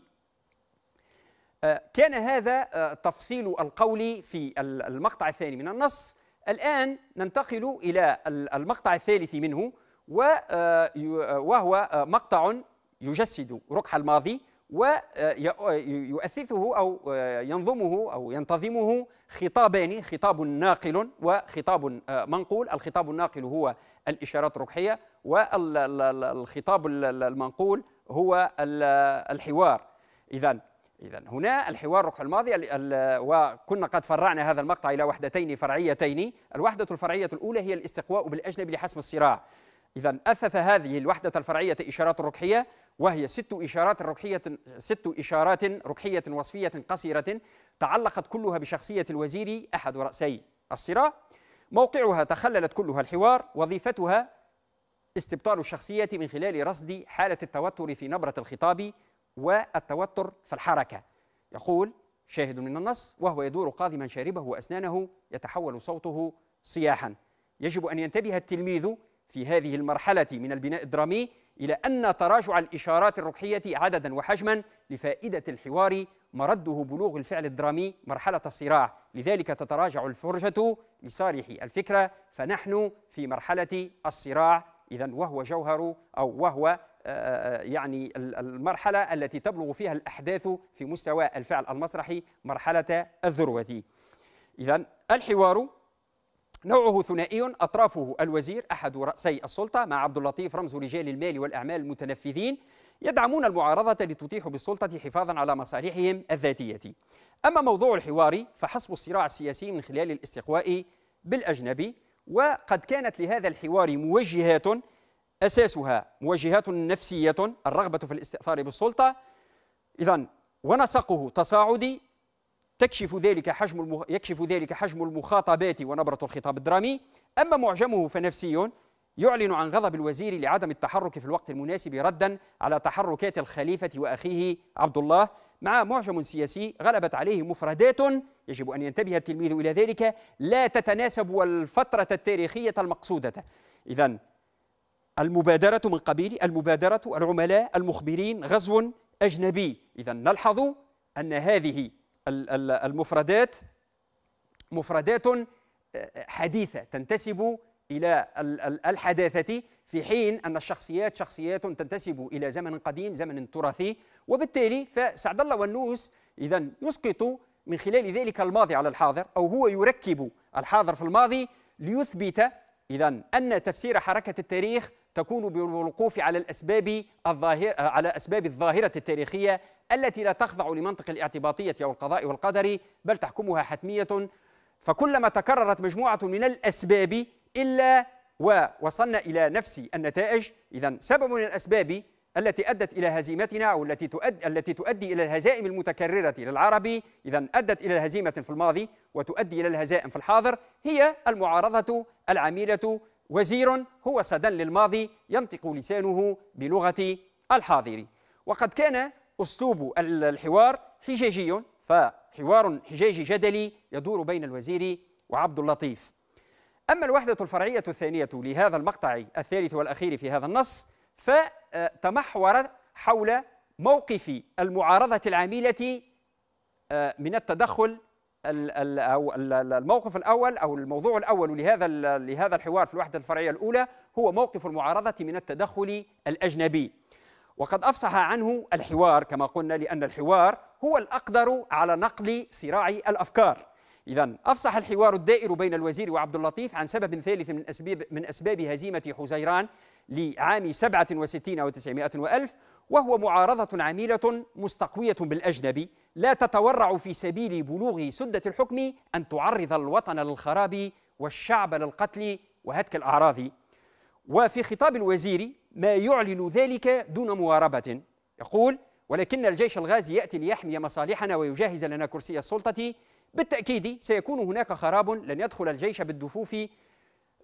آه، كان هذا آه، تفصيل القول في المقطع الثاني من النص الآن ننتقل إلى المقطع الثالث منه آه، آه، وهو آه، مقطع يجسد ركح الماضي ويؤثثه أو ينظمه أو ينتظمه خطابان خطاب ناقل وخطاب منقول الخطاب الناقل هو الإشارات الركحية والخطاب المنقول هو الحوار إذا إذا هنا الحوار ركح الماضي وكنا قد فرعنا هذا المقطع إلى وحدتين فرعيتين الوحدة الفرعية الأولى هي الاستقواء بالأجنبي لحسم الصراع إذا أثث هذه الوحدة الفرعية إشارات ركحية وهي ست إشارات ركحية ست إشارات ركحية وصفية قصيرة تعلقت كلها بشخصية الوزير أحد رأسي الصراع موقعها تخللت كلها الحوار وظيفتها استبطال الشخصية من خلال رصد حالة التوتر في نبرة الخطاب والتوتر في الحركة يقول شاهد من النص وهو يدور قاضما شاربه وأسنانه يتحول صوته صياحا يجب أن ينتبه التلميذ في هذه المرحلة من البناء الدرامي إلى أن تراجع الإشارات الركحية عددا وحجما لفائدة الحوار مرده بلوغ الفعل الدرامي مرحلة الصراع لذلك تتراجع الفرجة لصارح الفكرة فنحن في مرحلة الصراع إذا وهو جوهر أو وهو يعني المرحلة التي تبلغ فيها الأحداث في مستوى الفعل المسرحي مرحلة الذروة إذا الحوار نوعه ثنائي أطرافه الوزير أحد رأسي السلطة مع عبد اللطيف رمز رجال المال والأعمال المتنفذين يدعمون المعارضة لتتيح بالسلطة حفاظا على مصالحهم الذاتية أما موضوع الحوار فحسب الصراع السياسي من خلال الاستقواء بالأجنبي وقد كانت لهذا الحوار موجهات أساسها موجهات نفسية الرغبة في الاستئثار بالسلطة إذا ونسقه تصاعدي تكشف ذلك حجم المخ... يكشف ذلك حجم المخاطبات ونبرة الخطاب الدرامي أما معجمه فنفسي يعلن عن غضب الوزير لعدم التحرك في الوقت المناسب ردا على تحركات الخليفة وأخيه عبد الله مع معجم سياسي غلبت عليه مفردات يجب أن ينتبه التلميذ إلى ذلك لا تتناسب والفترة التاريخية المقصودة إذا المبادرة من قبيل المبادرة العملاء المخبرين غزو أجنبي إذا نلحظ أن هذه المفردات مفردات آه، حديثة تنتسب إلى الحداثة في حين أن الشخصيات شخصيات تنتسب إلى زمن قديم زمن تراثي وبالتالي فسعد الله والنوس إذا يسقط من خلال ذلك الماضي على الحاضر أو هو يركب الحاضر في الماضي ليثبت إذا أن تفسير حركة التاريخ تكون بالوقوف على الأسباب الظاهر على أسباب الظاهرة التاريخية التي لا تخضع لمنطق الاعتباطية والقضاء والقدر بل تحكمها حتمية فكلما تكررت مجموعة من الأسباب إلا ووصلنا إلى نفس النتائج إذا سبب من الأسباب التي أدت إلى هزيمتنا أو التي تؤدي, التي تؤدي إلى الهزائم المتكررة للعرب إذا أدت إلى الهزيمة في الماضي وتؤدي إلى الهزائم في الحاضر هي المعارضة العميلة وزير هو صدى للماضي ينطق لسانه بلغة الحاضر وقد كان أسلوب الحوار حجاجي فحوار حجاجي جدلي يدور بين الوزير وعبد اللطيف أما الوحدة الفرعية الثانية لهذا المقطع الثالث والأخير في هذا النص ف تمحور حول موقف المعارضة العاملة آه، من التدخل أو الموقف الأول أو الموضوع الأول لهذا لهذا الحوار في الوحدة الفرعية الأولى هو موقف المعارضة من التدخل الأجنبي وقد أفصح عنه الحوار كما قلنا لأن الحوار هو الأقدر على نقل صراع الأفكار إذا أفصح الحوار الدائر بين الوزير وعبد اللطيف عن سبب ثالث من أسباب من أسباب هزيمة حزيران لعام 67 أو تسعمائة وألف وهو معارضة عميلة مستقوية بالأجنبي لا تتورع في سبيل بلوغ سدة الحكم أن تعرض الوطن للخراب والشعب للقتل وهتك الأعراض وفي خطاب الوزير ما يعلن ذلك دون مواربة يقول ولكن الجيش الغازي يأتي ليحمي مصالحنا ويجهز لنا كرسي السلطة بالتأكيد سيكون هناك خراب لن يدخل الجيش بالدفوف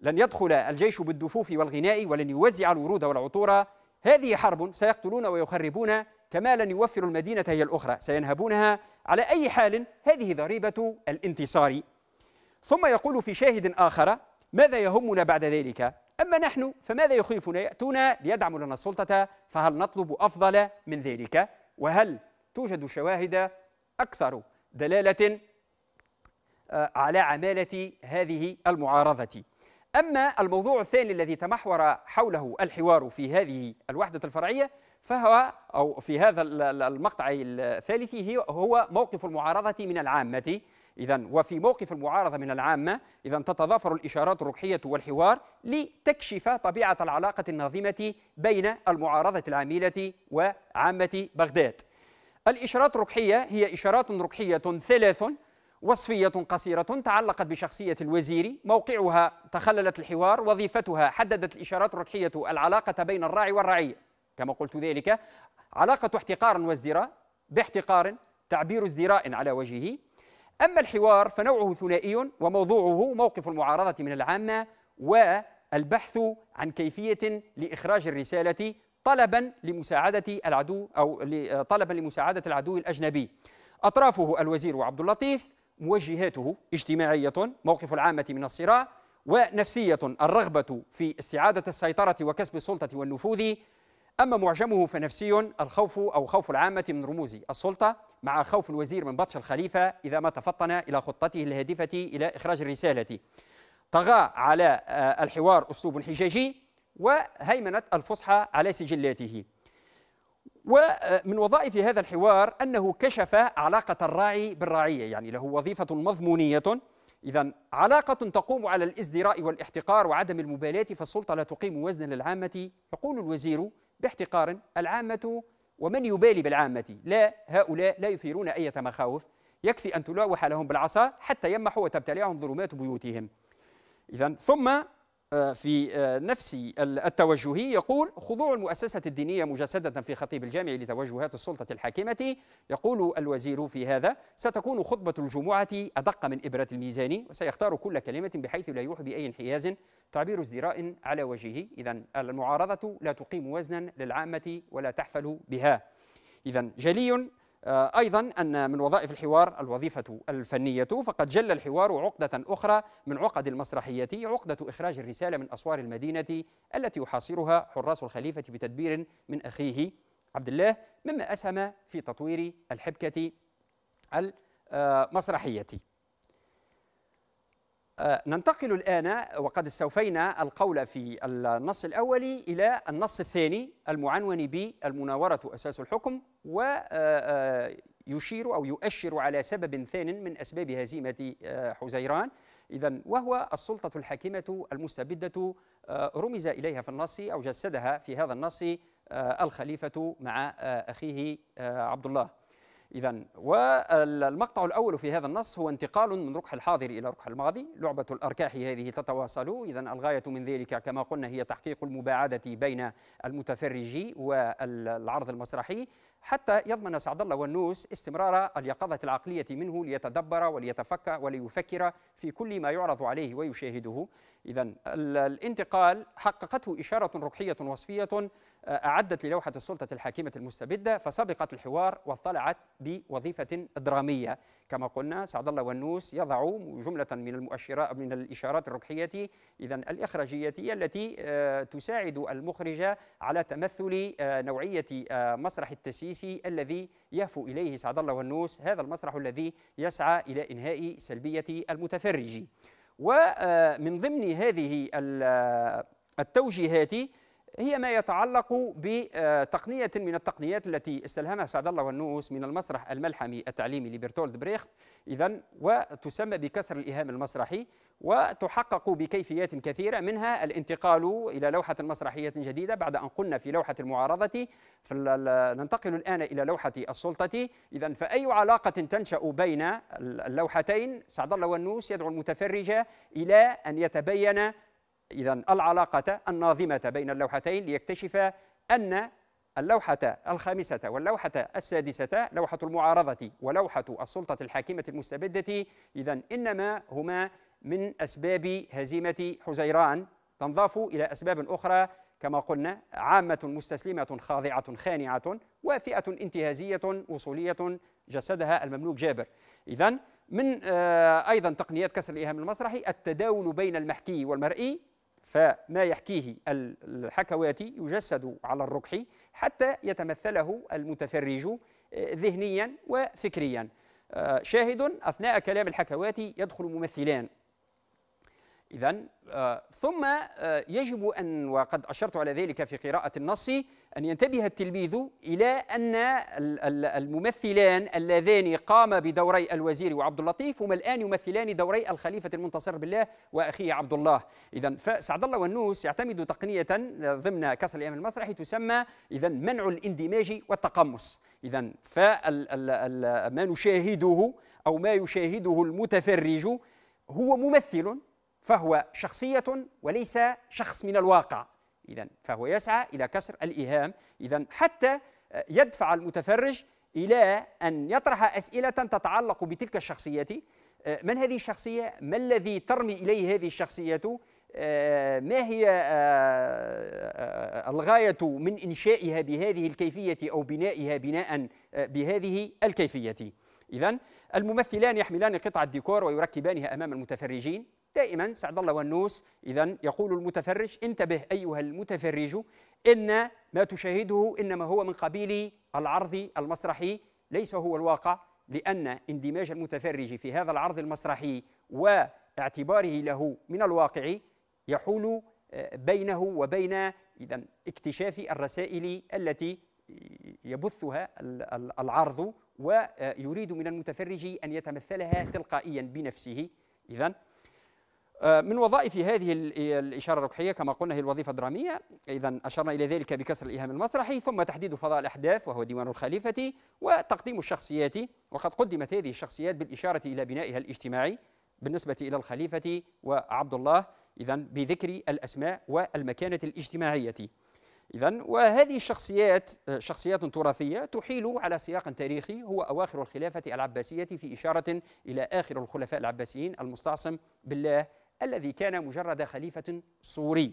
لن يدخل الجيش بالدفوف والغناء ولن يوزع الورود والعطور هذه حرب سيقتلون ويخربون كما لن يوفر المدينة هي الأخرى سينهبونها على أي حال هذه ضريبة الانتصار ثم يقول في شاهد آخر ماذا يهمنا بعد ذلك أما نحن فماذا يخيفنا يأتون ليدعموا لنا السلطة فهل نطلب أفضل من ذلك وهل توجد شواهد أكثر دلالة آه، على عمالة هذه المعارضة أما الموضوع الثاني الذي تمحور حوله الحوار في هذه الوحدة الفرعية فهو أو في هذا المقطع الثالث هو موقف المعارضة من العامة إذا وفي موقف المعارضة من العامة إذا تتضافر الإشارات الركحية والحوار لتكشف طبيعة العلاقة الناظمة بين المعارضة العاملة وعامة بغداد الإشارات الركحية هي إشارات ركحية ثلاث وصفية قصيرة تعلقت بشخصية الوزير موقعها تخللت الحوار وظيفتها حددت الإشارات الركحية العلاقة بين الراعي والرعية كما قلت ذلك علاقة احتقار وازدراء باحتقار تعبير ازدراء على وجهه أما الحوار فنوعه ثنائي وموضوعه موقف المعارضة من العامة والبحث عن كيفية لإخراج الرسالة طلبا لمساعدة العدو أو طلبا لمساعدة العدو الأجنبي أطرافه الوزير وعبد اللطيف موجهاته اجتماعية موقف العامة من الصراع ونفسية الرغبة في استعادة السيطرة وكسب السلطة والنفوذ أما معجمه فنفسي الخوف أو خوف العامة من رموز السلطة مع خوف الوزير من بطش الخليفة إذا ما تفطن إلى خطته الهادفة إلى إخراج الرسالة طغى على آه، الحوار أسلوب حجاجي وهيمنت الفصحى على سجلاته ومن وظائف هذا الحوار أنه كشف علاقة الراعي بالرعية يعني له وظيفة مضمونية إذا علاقة تقوم على الازدراء والاحتقار وعدم المبالاة فالسلطة لا تقيم وزنا للعامة يقول الوزير باحتقار العامة ومن يبالي بالعامة لا هؤلاء لا يثيرون أية مخاوف يكفي أن تلاوح لهم بالعصا حتى يمحوا وتبتلعهم ظلمات بيوتهم إذا ثم آه، في آه، نفس التوجهي يقول خضوع المؤسسة الدينية مجسدة في خطيب الجامع لتوجهات السلطة الحاكمة يقول الوزير في هذا ستكون خطبة الجمعة أدق من إبرة الميزان وسيختار كل كلمة بحيث لا يوحى بأي انحياز تعبير ازدراء على وجهه إذا المعارضة لا تقيم وزنا للعامة ولا تحفل بها إذا جلي آه، أيضا أن من وظائف الحوار الوظيفة الفنية فقد جل الحوار عقدة أخرى من عقد المسرحية عقدة إخراج الرسالة من أسوار المدينة التي يحاصرها حراس الخليفة بتدبير من أخيه عبد الله مما أسهم في تطوير الحبكة المسرحية آه، ننتقل الآن وقد استوفينا القول في النص الأول إلى النص الثاني المعنون بالمناورة أساس الحكم ويشير آه، آه، أو يؤشر على سبب ثان من أسباب هزيمة حزيران إذا وهو السلطة الحاكمة المستبدة رمز إليها في النص أو جسدها في هذا النص الخليفة مع أخيه عبد الله إذا والمقطع الأول في هذا النص هو انتقال من ركح الحاضر إلى ركح الماضي لعبة الأركاح هذه تتواصل إذا الغاية من ذلك كما قلنا هي تحقيق المباعدة بين المتفرج والعرض المسرحي حتى يضمن سعد الله والنوس استمرار اليقظة العقلية منه ليتدبر وليتفكر وليفكر في كل ما يعرض عليه ويشاهده إذا الانتقال حققته إشارة ركحية وصفية آه، أعدت للوحة السلطة الحاكمة المستبدة فسبقت الحوار واطلعت بوظيفة درامية كما قلنا سعد الله والنوس يضع جملة من المؤشرات من الإشارات الربحية إذا الإخراجية التي آه، تساعد المخرج على تمثل آه، نوعية آه، مسرح التسيسي الذي يهفو إليه سعد الله والنوس هذا المسرح الذي يسعى إلى إنهاء سلبية المتفرج ومن ضمن هذه التوجيهات هي ما يتعلق بتقنية من التقنيات التي استلهمها سعد الله والنوس من المسرح الملحمي التعليمي لبرتولد بريخت إذا وتسمى بكسر الإيهام المسرحي وتحقق بكيفيات كثيرة منها الانتقال إلى لوحة مسرحية جديدة بعد أن قلنا في لوحة المعارضة في ننتقل الآن إلى لوحة السلطة إذا فأي علاقة تنشأ بين اللوحتين سعد الله والنوس يدعو المتفرج إلى أن يتبين إذا العلاقة الناظمة بين اللوحتين ليكتشف أن اللوحة الخامسة واللوحة السادسة لوحة المعارضة ولوحة السلطة الحاكمة المستبدة إذا إنما هما من أسباب هزيمة حزيران تنضاف إلى أسباب أخرى كما قلنا عامة مستسلمة خاضعة خانعة وفئة انتهازية وصولية جسدها المملوك جابر إذا من آه، أيضا تقنيات كسر الإيهام المسرحي التداول بين المحكي والمرئي فما يحكيه الحكواتي يجسد على الركح حتى يتمثله المتفرج آه، ذهنيا وفكريا آه، شاهد أثناء كلام الحكواتي يدخل ممثلان إذا آه، ثم آه، يجب أن وقد أشرت على ذلك في قراءة النص أن ينتبه التلميذ إلى أن الممثلان اللذان قام بدوري الوزير وعبد اللطيف هما الآن يمثلان دوري الخليفة المنتصر بالله وأخيه عبد الله إذا فسعد الله والنوس يعتمد تقنية آه، ضمن كسر الأيام المسرحي تسمى إذا منع الاندماج والتقمص إذا فما نشاهده أو ما يشاهده المتفرج هو ممثل فهو شخصية وليس شخص من الواقع إذا فهو يسعى إلى كسر الإيهام إذا حتى يدفع المتفرج إلى أن يطرح أسئلة تتعلق بتلك الشخصية من هذه الشخصية؟ ما الذي ترمي إليه هذه الشخصية؟ آه، ما هي آه، آه، الغاية من إنشائها بهذه الكيفية أو بنائها بناء بهذه الكيفية؟ إذا الممثلان يحملان قطع الديكور ويركبانها أمام المتفرجين دائما سعد الله والنوس إذا يقول المتفرج انتبه أيها المتفرج إن ما تشاهده إنما هو من قبيل العرض المسرحي ليس هو الواقع لأن اندماج المتفرج في هذا العرض المسرحي واعتباره له من الواقع يحول آه، بينه وبين إذا اكتشاف الرسائل التي يبثها العرض ويريد من المتفرج أن يتمثلها تلقائيا بنفسه إذا آه، من وظائف هذه الإشارة الركحية كما قلنا هي الوظيفة الدرامية إذا أشرنا إلى ذلك بكسر الإيهام المسرحي ثم تحديد فضاء الأحداث وهو ديوان الخليفة وتقديم الشخصيات وقد قدمت هذه الشخصيات بالإشارة إلى بنائها الاجتماعي بالنسبة إلى الخليفة وعبد الله إذا بذكر الأسماء والمكانة الاجتماعية إذا وهذه الشخصيات آه، شخصيات تراثية تحيل على سياق تاريخي هو أواخر الخلافة العباسية في إشارة إلى آخر الخلفاء العباسيين المستعصم بالله الذي كان مجرد خليفة صوري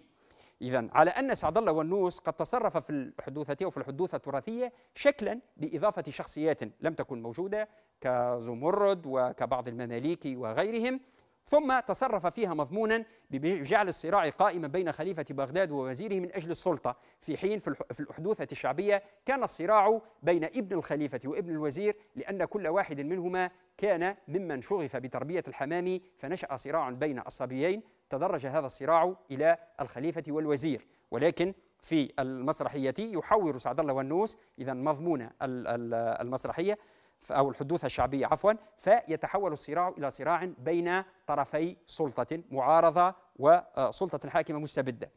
إذا على أن سعد الله والنوس قد تصرف في الحدوثة في الحدوثة التراثية شكلا بإضافة شخصيات لم تكن موجودة كزمرد وكبعض المماليك وغيرهم ثم تصرف فيها مضمونا بجعل الصراع قائما بين خليفة بغداد ووزيره من أجل السلطة في حين في الأحدوثة الشعبية كان الصراع بين ابن الخليفة وابن الوزير لأن كل واحد منهما كان ممن شغف بتربية الحمام فنشأ صراع بين الصبيين تدرج هذا الصراع إلى الخليفة والوزير ولكن في المسرحية يحور سعد الله والنوس إذا مضمون المسرحية أو الحدوثة الشعبية عفوا فيتحول الصراع إلى صراع بين طرفي سلطة معارضة وسلطة آه، حاكمة مستبدة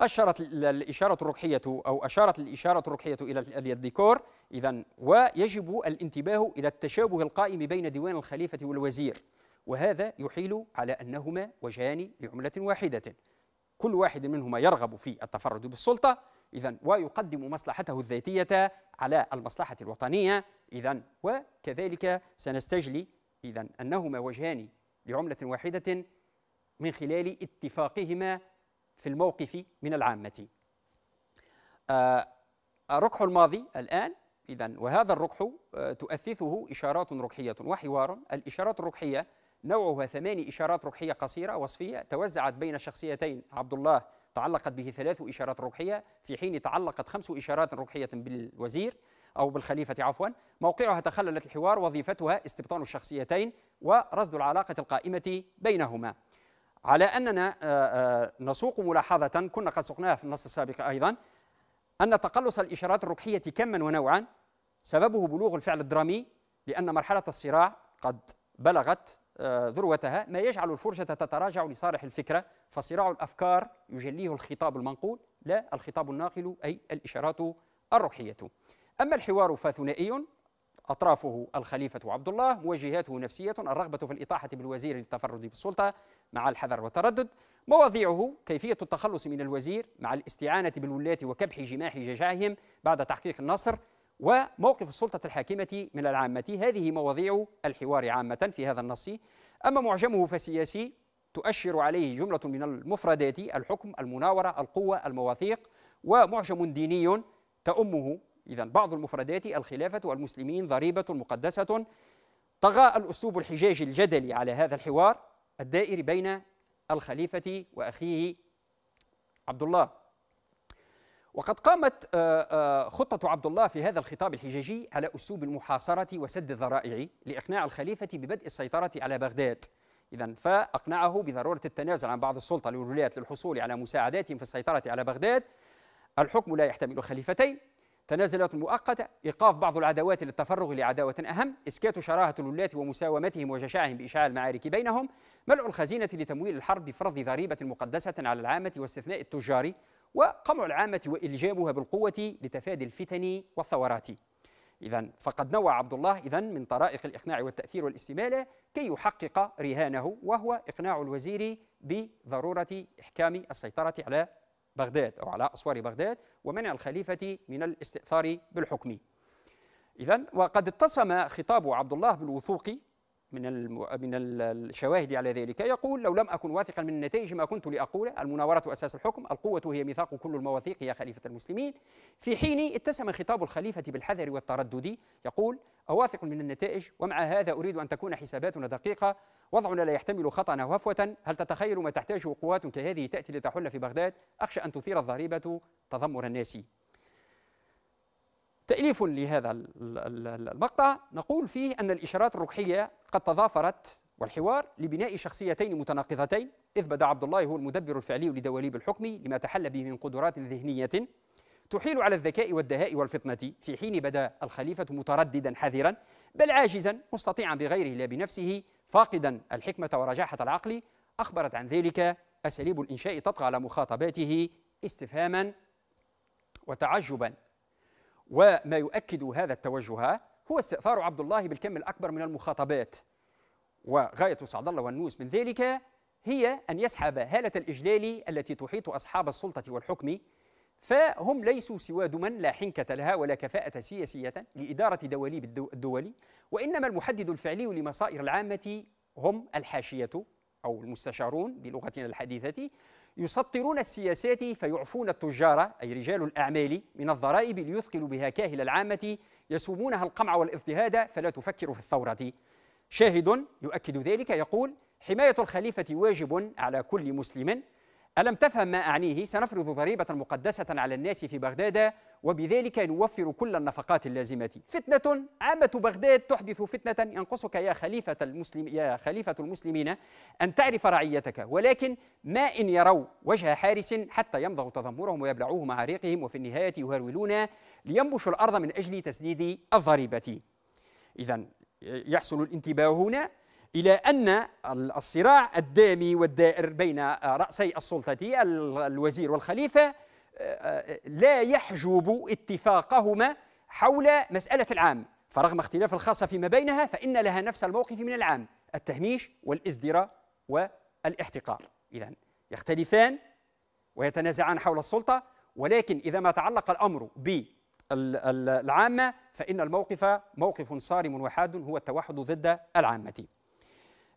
أشرت الإشارة الركحية أو أشارت الإشارة الركحية إلى الديكور إذا ويجب الانتباه إلى التشابه القائم بين ديوان الخليفة والوزير وهذا يحيل على أنهما وجهان لعملة واحدة كل واحد منهما يرغب في التفرد بالسلطة إذا ويقدم مصلحته الذاتية على المصلحة الوطنية إذا وكذلك سنستجلي إذا أنهما وجهان لعملة واحدة من خلال اتفاقهما في الموقف من العامة آه، الركح الماضي الآن إذا وهذا الركح آه، تؤثثه إشارات ركحية وحوار الإشارات الركحية نوعها ثماني إشارات ركحية قصيرة وصفية توزعت بين شخصيتين عبد الله تعلقت به ثلاث إشارات ربحية في حين تعلقت خمس إشارات ربحية بالوزير أو بالخليفة عفوا موقعها تخللت الحوار وظيفتها استبطان الشخصيتين ورصد العلاقة القائمة بينهما على أننا آه، آه، نسوق ملاحظة كنا قد سقناها في النص السابق أيضا أن تقلص الإشارات الربحية كما ونوعا سببه بلوغ الفعل الدرامي لأن مرحلة الصراع قد بلغت آه، ذروتها ما يجعل الفرجة تتراجع لصالح الفكرة فصراع الأفكار يجليه الخطاب المنقول لا الخطاب الناقل أي الإشارات الروحية أما الحوار فثنائي أطرافه الخليفة عبد الله موجهاته نفسية الرغبة في الإطاحة بالوزير للتفرد بالسلطة مع الحذر والتردد مواضيعه كيفية التخلص من الوزير مع الاستعانة بالولاة وكبح جماح جشعهم بعد تحقيق النصر وموقف السلطة الحاكمة من العامة هذه مواضيع الحوار عامة في هذا النص أما معجمه فسياسي تؤشر عليه جملة من المفردات الحكم المناورة القوة المواثيق ومعجم ديني تأمه إذا بعض المفردات الخلافة والمسلمين ضريبة مقدسة طغى الأسلوب الحجاجي الجدلي على هذا الحوار الدائر بين الخليفة وأخيه عبد الله وقد قامت آه، آه، خطة عبد الله في هذا الخطاب الحجاجي على أسلوب المحاصرة وسد الذرائع لإقناع الخليفة ببدء السيطرة على بغداد إذا فأقنعه بضرورة التنازل عن بعض السلطة للولاة للحصول على مساعدات في السيطرة على بغداد الحكم لا يحتمل خليفتين تنازلات مؤقتة إيقاف بعض العداوات للتفرغ لعداوة أهم إسكات شراهة الولاة ومساومتهم وجشعهم بإشعال المعارك بينهم ملء الخزينة لتمويل الحرب بفرض ضريبة مقدسة على العامة واستثناء التجار وقمع العامة وإلجابها بالقوة لتفادي الفتن والثورات إذا فقد نوى عبد الله إذا من طرائق الإقناع والتأثير والاستمالة كي يحقق رهانه وهو إقناع الوزير بضرورة إحكام السيطرة على بغداد أو على أسوار بغداد ومنع الخليفة من الاستئثار بالحكم إذا وقد اتسم خطاب عبد الله بالوثوق من من الشواهد على ذلك يقول لو لم أكن واثقا من النتائج ما كنت لأقول المناورة أساس الحكم القوة هي ميثاق كل المواثيق يا خليفة المسلمين في حين اتسم خطاب الخليفة بالحذر والتردد يقول أواثق من النتائج ومع هذا أريد أن تكون حساباتنا دقيقة وضعنا لا يحتمل خطأ وهفوة هل تتخيل ما تحتاجه قوات كهذه تأتي لتحل في بغداد أخشى أن تثير الضريبة تذمر الناس تأليف لهذا المقطع نقول فيه أن الإشارات الروحية قد تضافرت والحوار لبناء شخصيتين متناقضتين إذ بدا عبد الله هو المدبر الفعلي لدواليب الحكم لما تحل به من قدرات ذهنية تحيل على الذكاء والدهاء والفطنة في حين بدا الخليفة مترددا حذرا بل عاجزا مستطيعا بغيره لا بنفسه فاقدا الحكمة ورجاحة العقل أخبرت عن ذلك أساليب الإنشاء تطغى على مخاطباته استفهاما وتعجبا وما يؤكد هذا التوجه هو استئثار عبد الله بالكم الأكبر من المخاطبات وغاية سعد الله والنوس من ذلك هي أن يسحب هالة الإجلال التي تحيط أصحاب السلطة والحكم فهم ليسوا سوى دما لا حنكة لها ولا كفاءة سياسية لإدارة دواليب الدول وإنما المحدد الفعلي لمصائر العامة هم الحاشية أو المستشارون بلغتنا الحديثة يسطرون السياسات فيعفون التجار أي رجال الأعمال من الضرائب ليثقلوا بها كاهل العامة يسومونها القمع والاضطهاد فلا تفكر في الثورة شاهد يؤكد ذلك يقول حماية الخليفة واجب على كل مسلم ألم تفهم ما أعنيه؟ سنفرض ضريبة مقدسة على الناس في بغداد وبذلك نوفر كل النفقات اللازمة. فتنة عامة بغداد تحدث فتنة ينقصك يا خليفة المسلم يا خليفة المسلمين أن تعرف رعيتك ولكن ما إن يروا وجه حارس حتى يمضغ تذمرهم ويبلعوه مع ريقهم وفي النهاية يهرولون لينبشوا الأرض من أجل تسديد الضريبة. إذا يحصل الانتباه هنا إلى أن الصراع الدامي والدائر بين آه، رأسي السلطة الوزير والخليفة آه، آه، لا يحجب اتفاقهما حول مسألة العام فرغم اختلاف الخاصة فيما بينها فإن لها نفس الموقف من العام التهميش والازدراء والاحتقار إذا يختلفان ويتنازعان حول السلطة ولكن إذا ما تعلق الأمر بالعامة فإن الموقف موقف صارم وحاد هو التوحد ضد العامة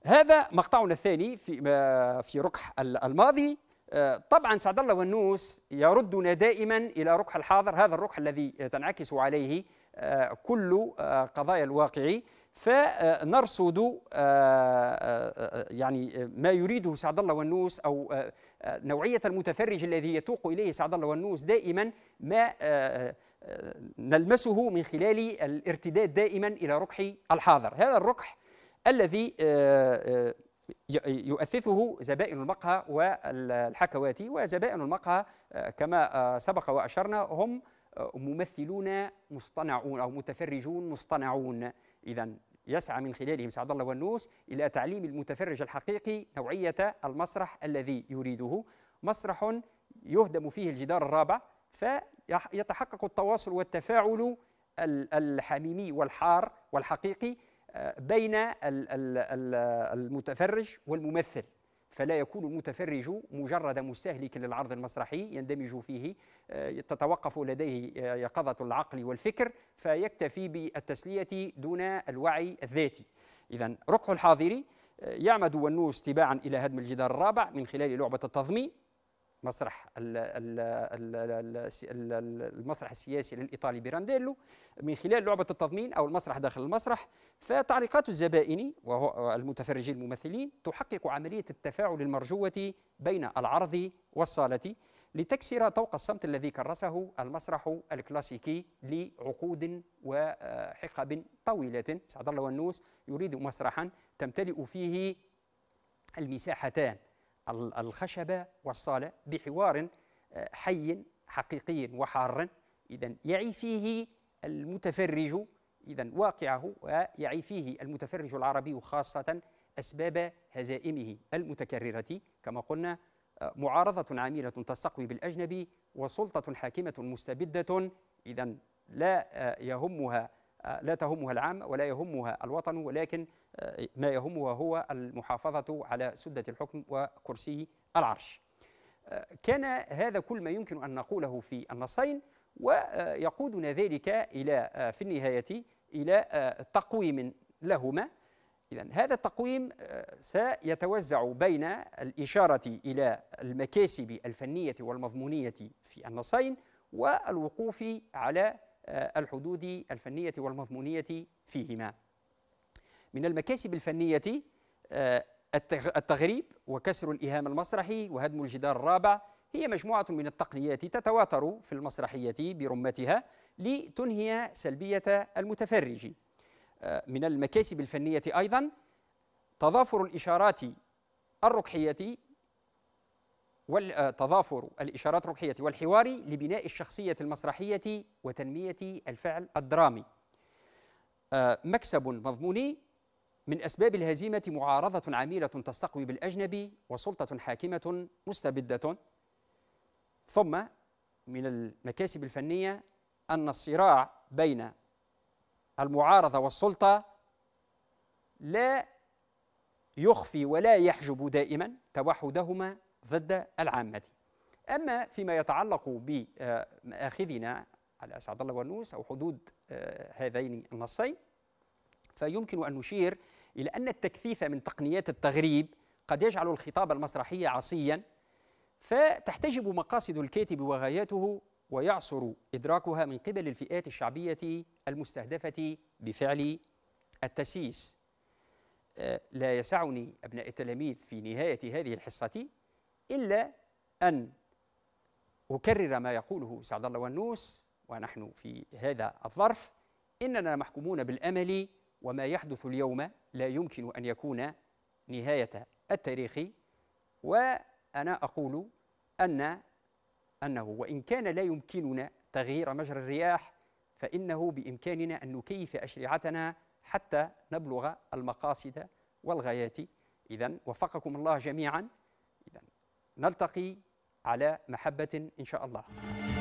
هذا مقطعنا الثاني في آه، في ركح الماضي آه، طبعا سعد الله والنوس يردنا دائما الى ركح الحاضر هذا الركح الذي تنعكس عليه آه، كل قضايا الواقع فنرصد يعني ما يريده سعد الله والنوس او نوعيه المتفرج الذي يتوق اليه سعد الله والنوس دائما ما نلمسه من خلال الارتداد دائما الى ركح الحاضر هذا الركح الذي آه، آه، يؤثثه زبائن المقهى والحكواتي وزبائن المقهى آه، كما سبق وأشرنا هم ممثلون مصطنعون أو متفرجون مصطنعون إذا يسعى من خلالهم سعد الله والنوس إلى تعليم المتفرج الحقيقي نوعية المسرح الذي يريده مسرح يهدم فيه الجدار الرابع فيتحقق التواصل والتفاعل الحميمي والحار والحقيقي بين المتفرج والممثل فلا يكون المتفرج مجرد مستهلك للعرض المسرحي يندمج فيه آه، تتوقف لديه آه، يقظة العقل والفكر فيكتفي بالتسلية دون الوعي الذاتي إذا ركح الحاضري آه، يعمد والنوس تباعا إلى هدم الجدار الرابع من خلال لعبة التضمين مسرح المسرح السياسي للإيطالي بيرانديلو من خلال لعبة التضمين أو المسرح داخل المسرح فتعليقات الزبائن وهو المتفرجين الممثلين تحقق عملية التفاعل المرجوة بين العرض والصالة لتكسر طوق الصمت الذي كرسه المسرح الكلاسيكي لعقود وحقب طويلة سعد الله والنوس يريد مسرحا تمتلئ فيه المساحتان الخشبة والصالة بحوار آه، حي حقيقي وحار إذا يعي فيه المتفرج إذا واقعه ويعي فيه المتفرج العربي خاصة أسباب هزائمه المتكررة كما قلنا آه، معارضة عاملة تستقوي بالأجنبي وسلطة حاكمة مستبدة إذا لا آه، يهمها لا تهمها العام ولا يهمها الوطن ولكن آه، ما يهمها هو المحافظة على سدة الحكم وكرسي العرش آه، كان هذا كل ما يمكن أن نقوله في النصين ويقودنا ذلك إلى آه، في النهاية إلى تقويم لهما إذا هذا التقويم سيتوزع بين الإشارة إلى المكاسب الفنية والمضمونية في النصين والوقوف على آه، الحدود الفنية والمضمونية فيهما من المكاسب الفنية آه، التغريب وكسر الإهام المسرحي وهدم الجدار الرابع هي مجموعة من التقنيات تتواتر في المسرحية برمتها لتنهي سلبية المتفرج آه، من المكاسب الفنية أيضا تضافر الإشارات الركحية والتظافر الإشارات الروحية والحوار لبناء الشخصية المسرحية وتنمية الفعل الدرامي آه، مكسب مضموني من أسباب الهزيمة معارضة عميلة تستقوي بالأجنبي وسلطة حاكمة مستبدة ثم من المكاسب الفنية أن الصراع بين المعارضة والسلطة لا يخفي ولا يحجب دائما توحدهما ضد العامة أما فيما يتعلق بمآخذنا على سعد الله والنوس أو حدود آه، هذين النصين فيمكن أن نشير إلى أن التكثيف من تقنيات التغريب قد يجعل الخطاب المسرحي عصيا فتحتجب مقاصد الكاتب وغاياته ويعصر إدراكها من قبل الفئات الشعبية المستهدفة بفعل التسييس آه، لا يسعني أبناء التلاميذ في نهاية هذه الحصة إلا أن أكرر ما يقوله سعد الله والنوس ونحن في هذا الظرف إننا محكومون بالأمل وما يحدث اليوم لا يمكن أن يكون نهاية التاريخ وأنا أقول أن أنه وإن كان لا يمكننا تغيير مجرى الرياح فإنه بإمكاننا أن نكيف أشرعتنا حتى نبلغ المقاصد والغايات إذا وفقكم الله جميعا نلتقي على محبة إن شاء الله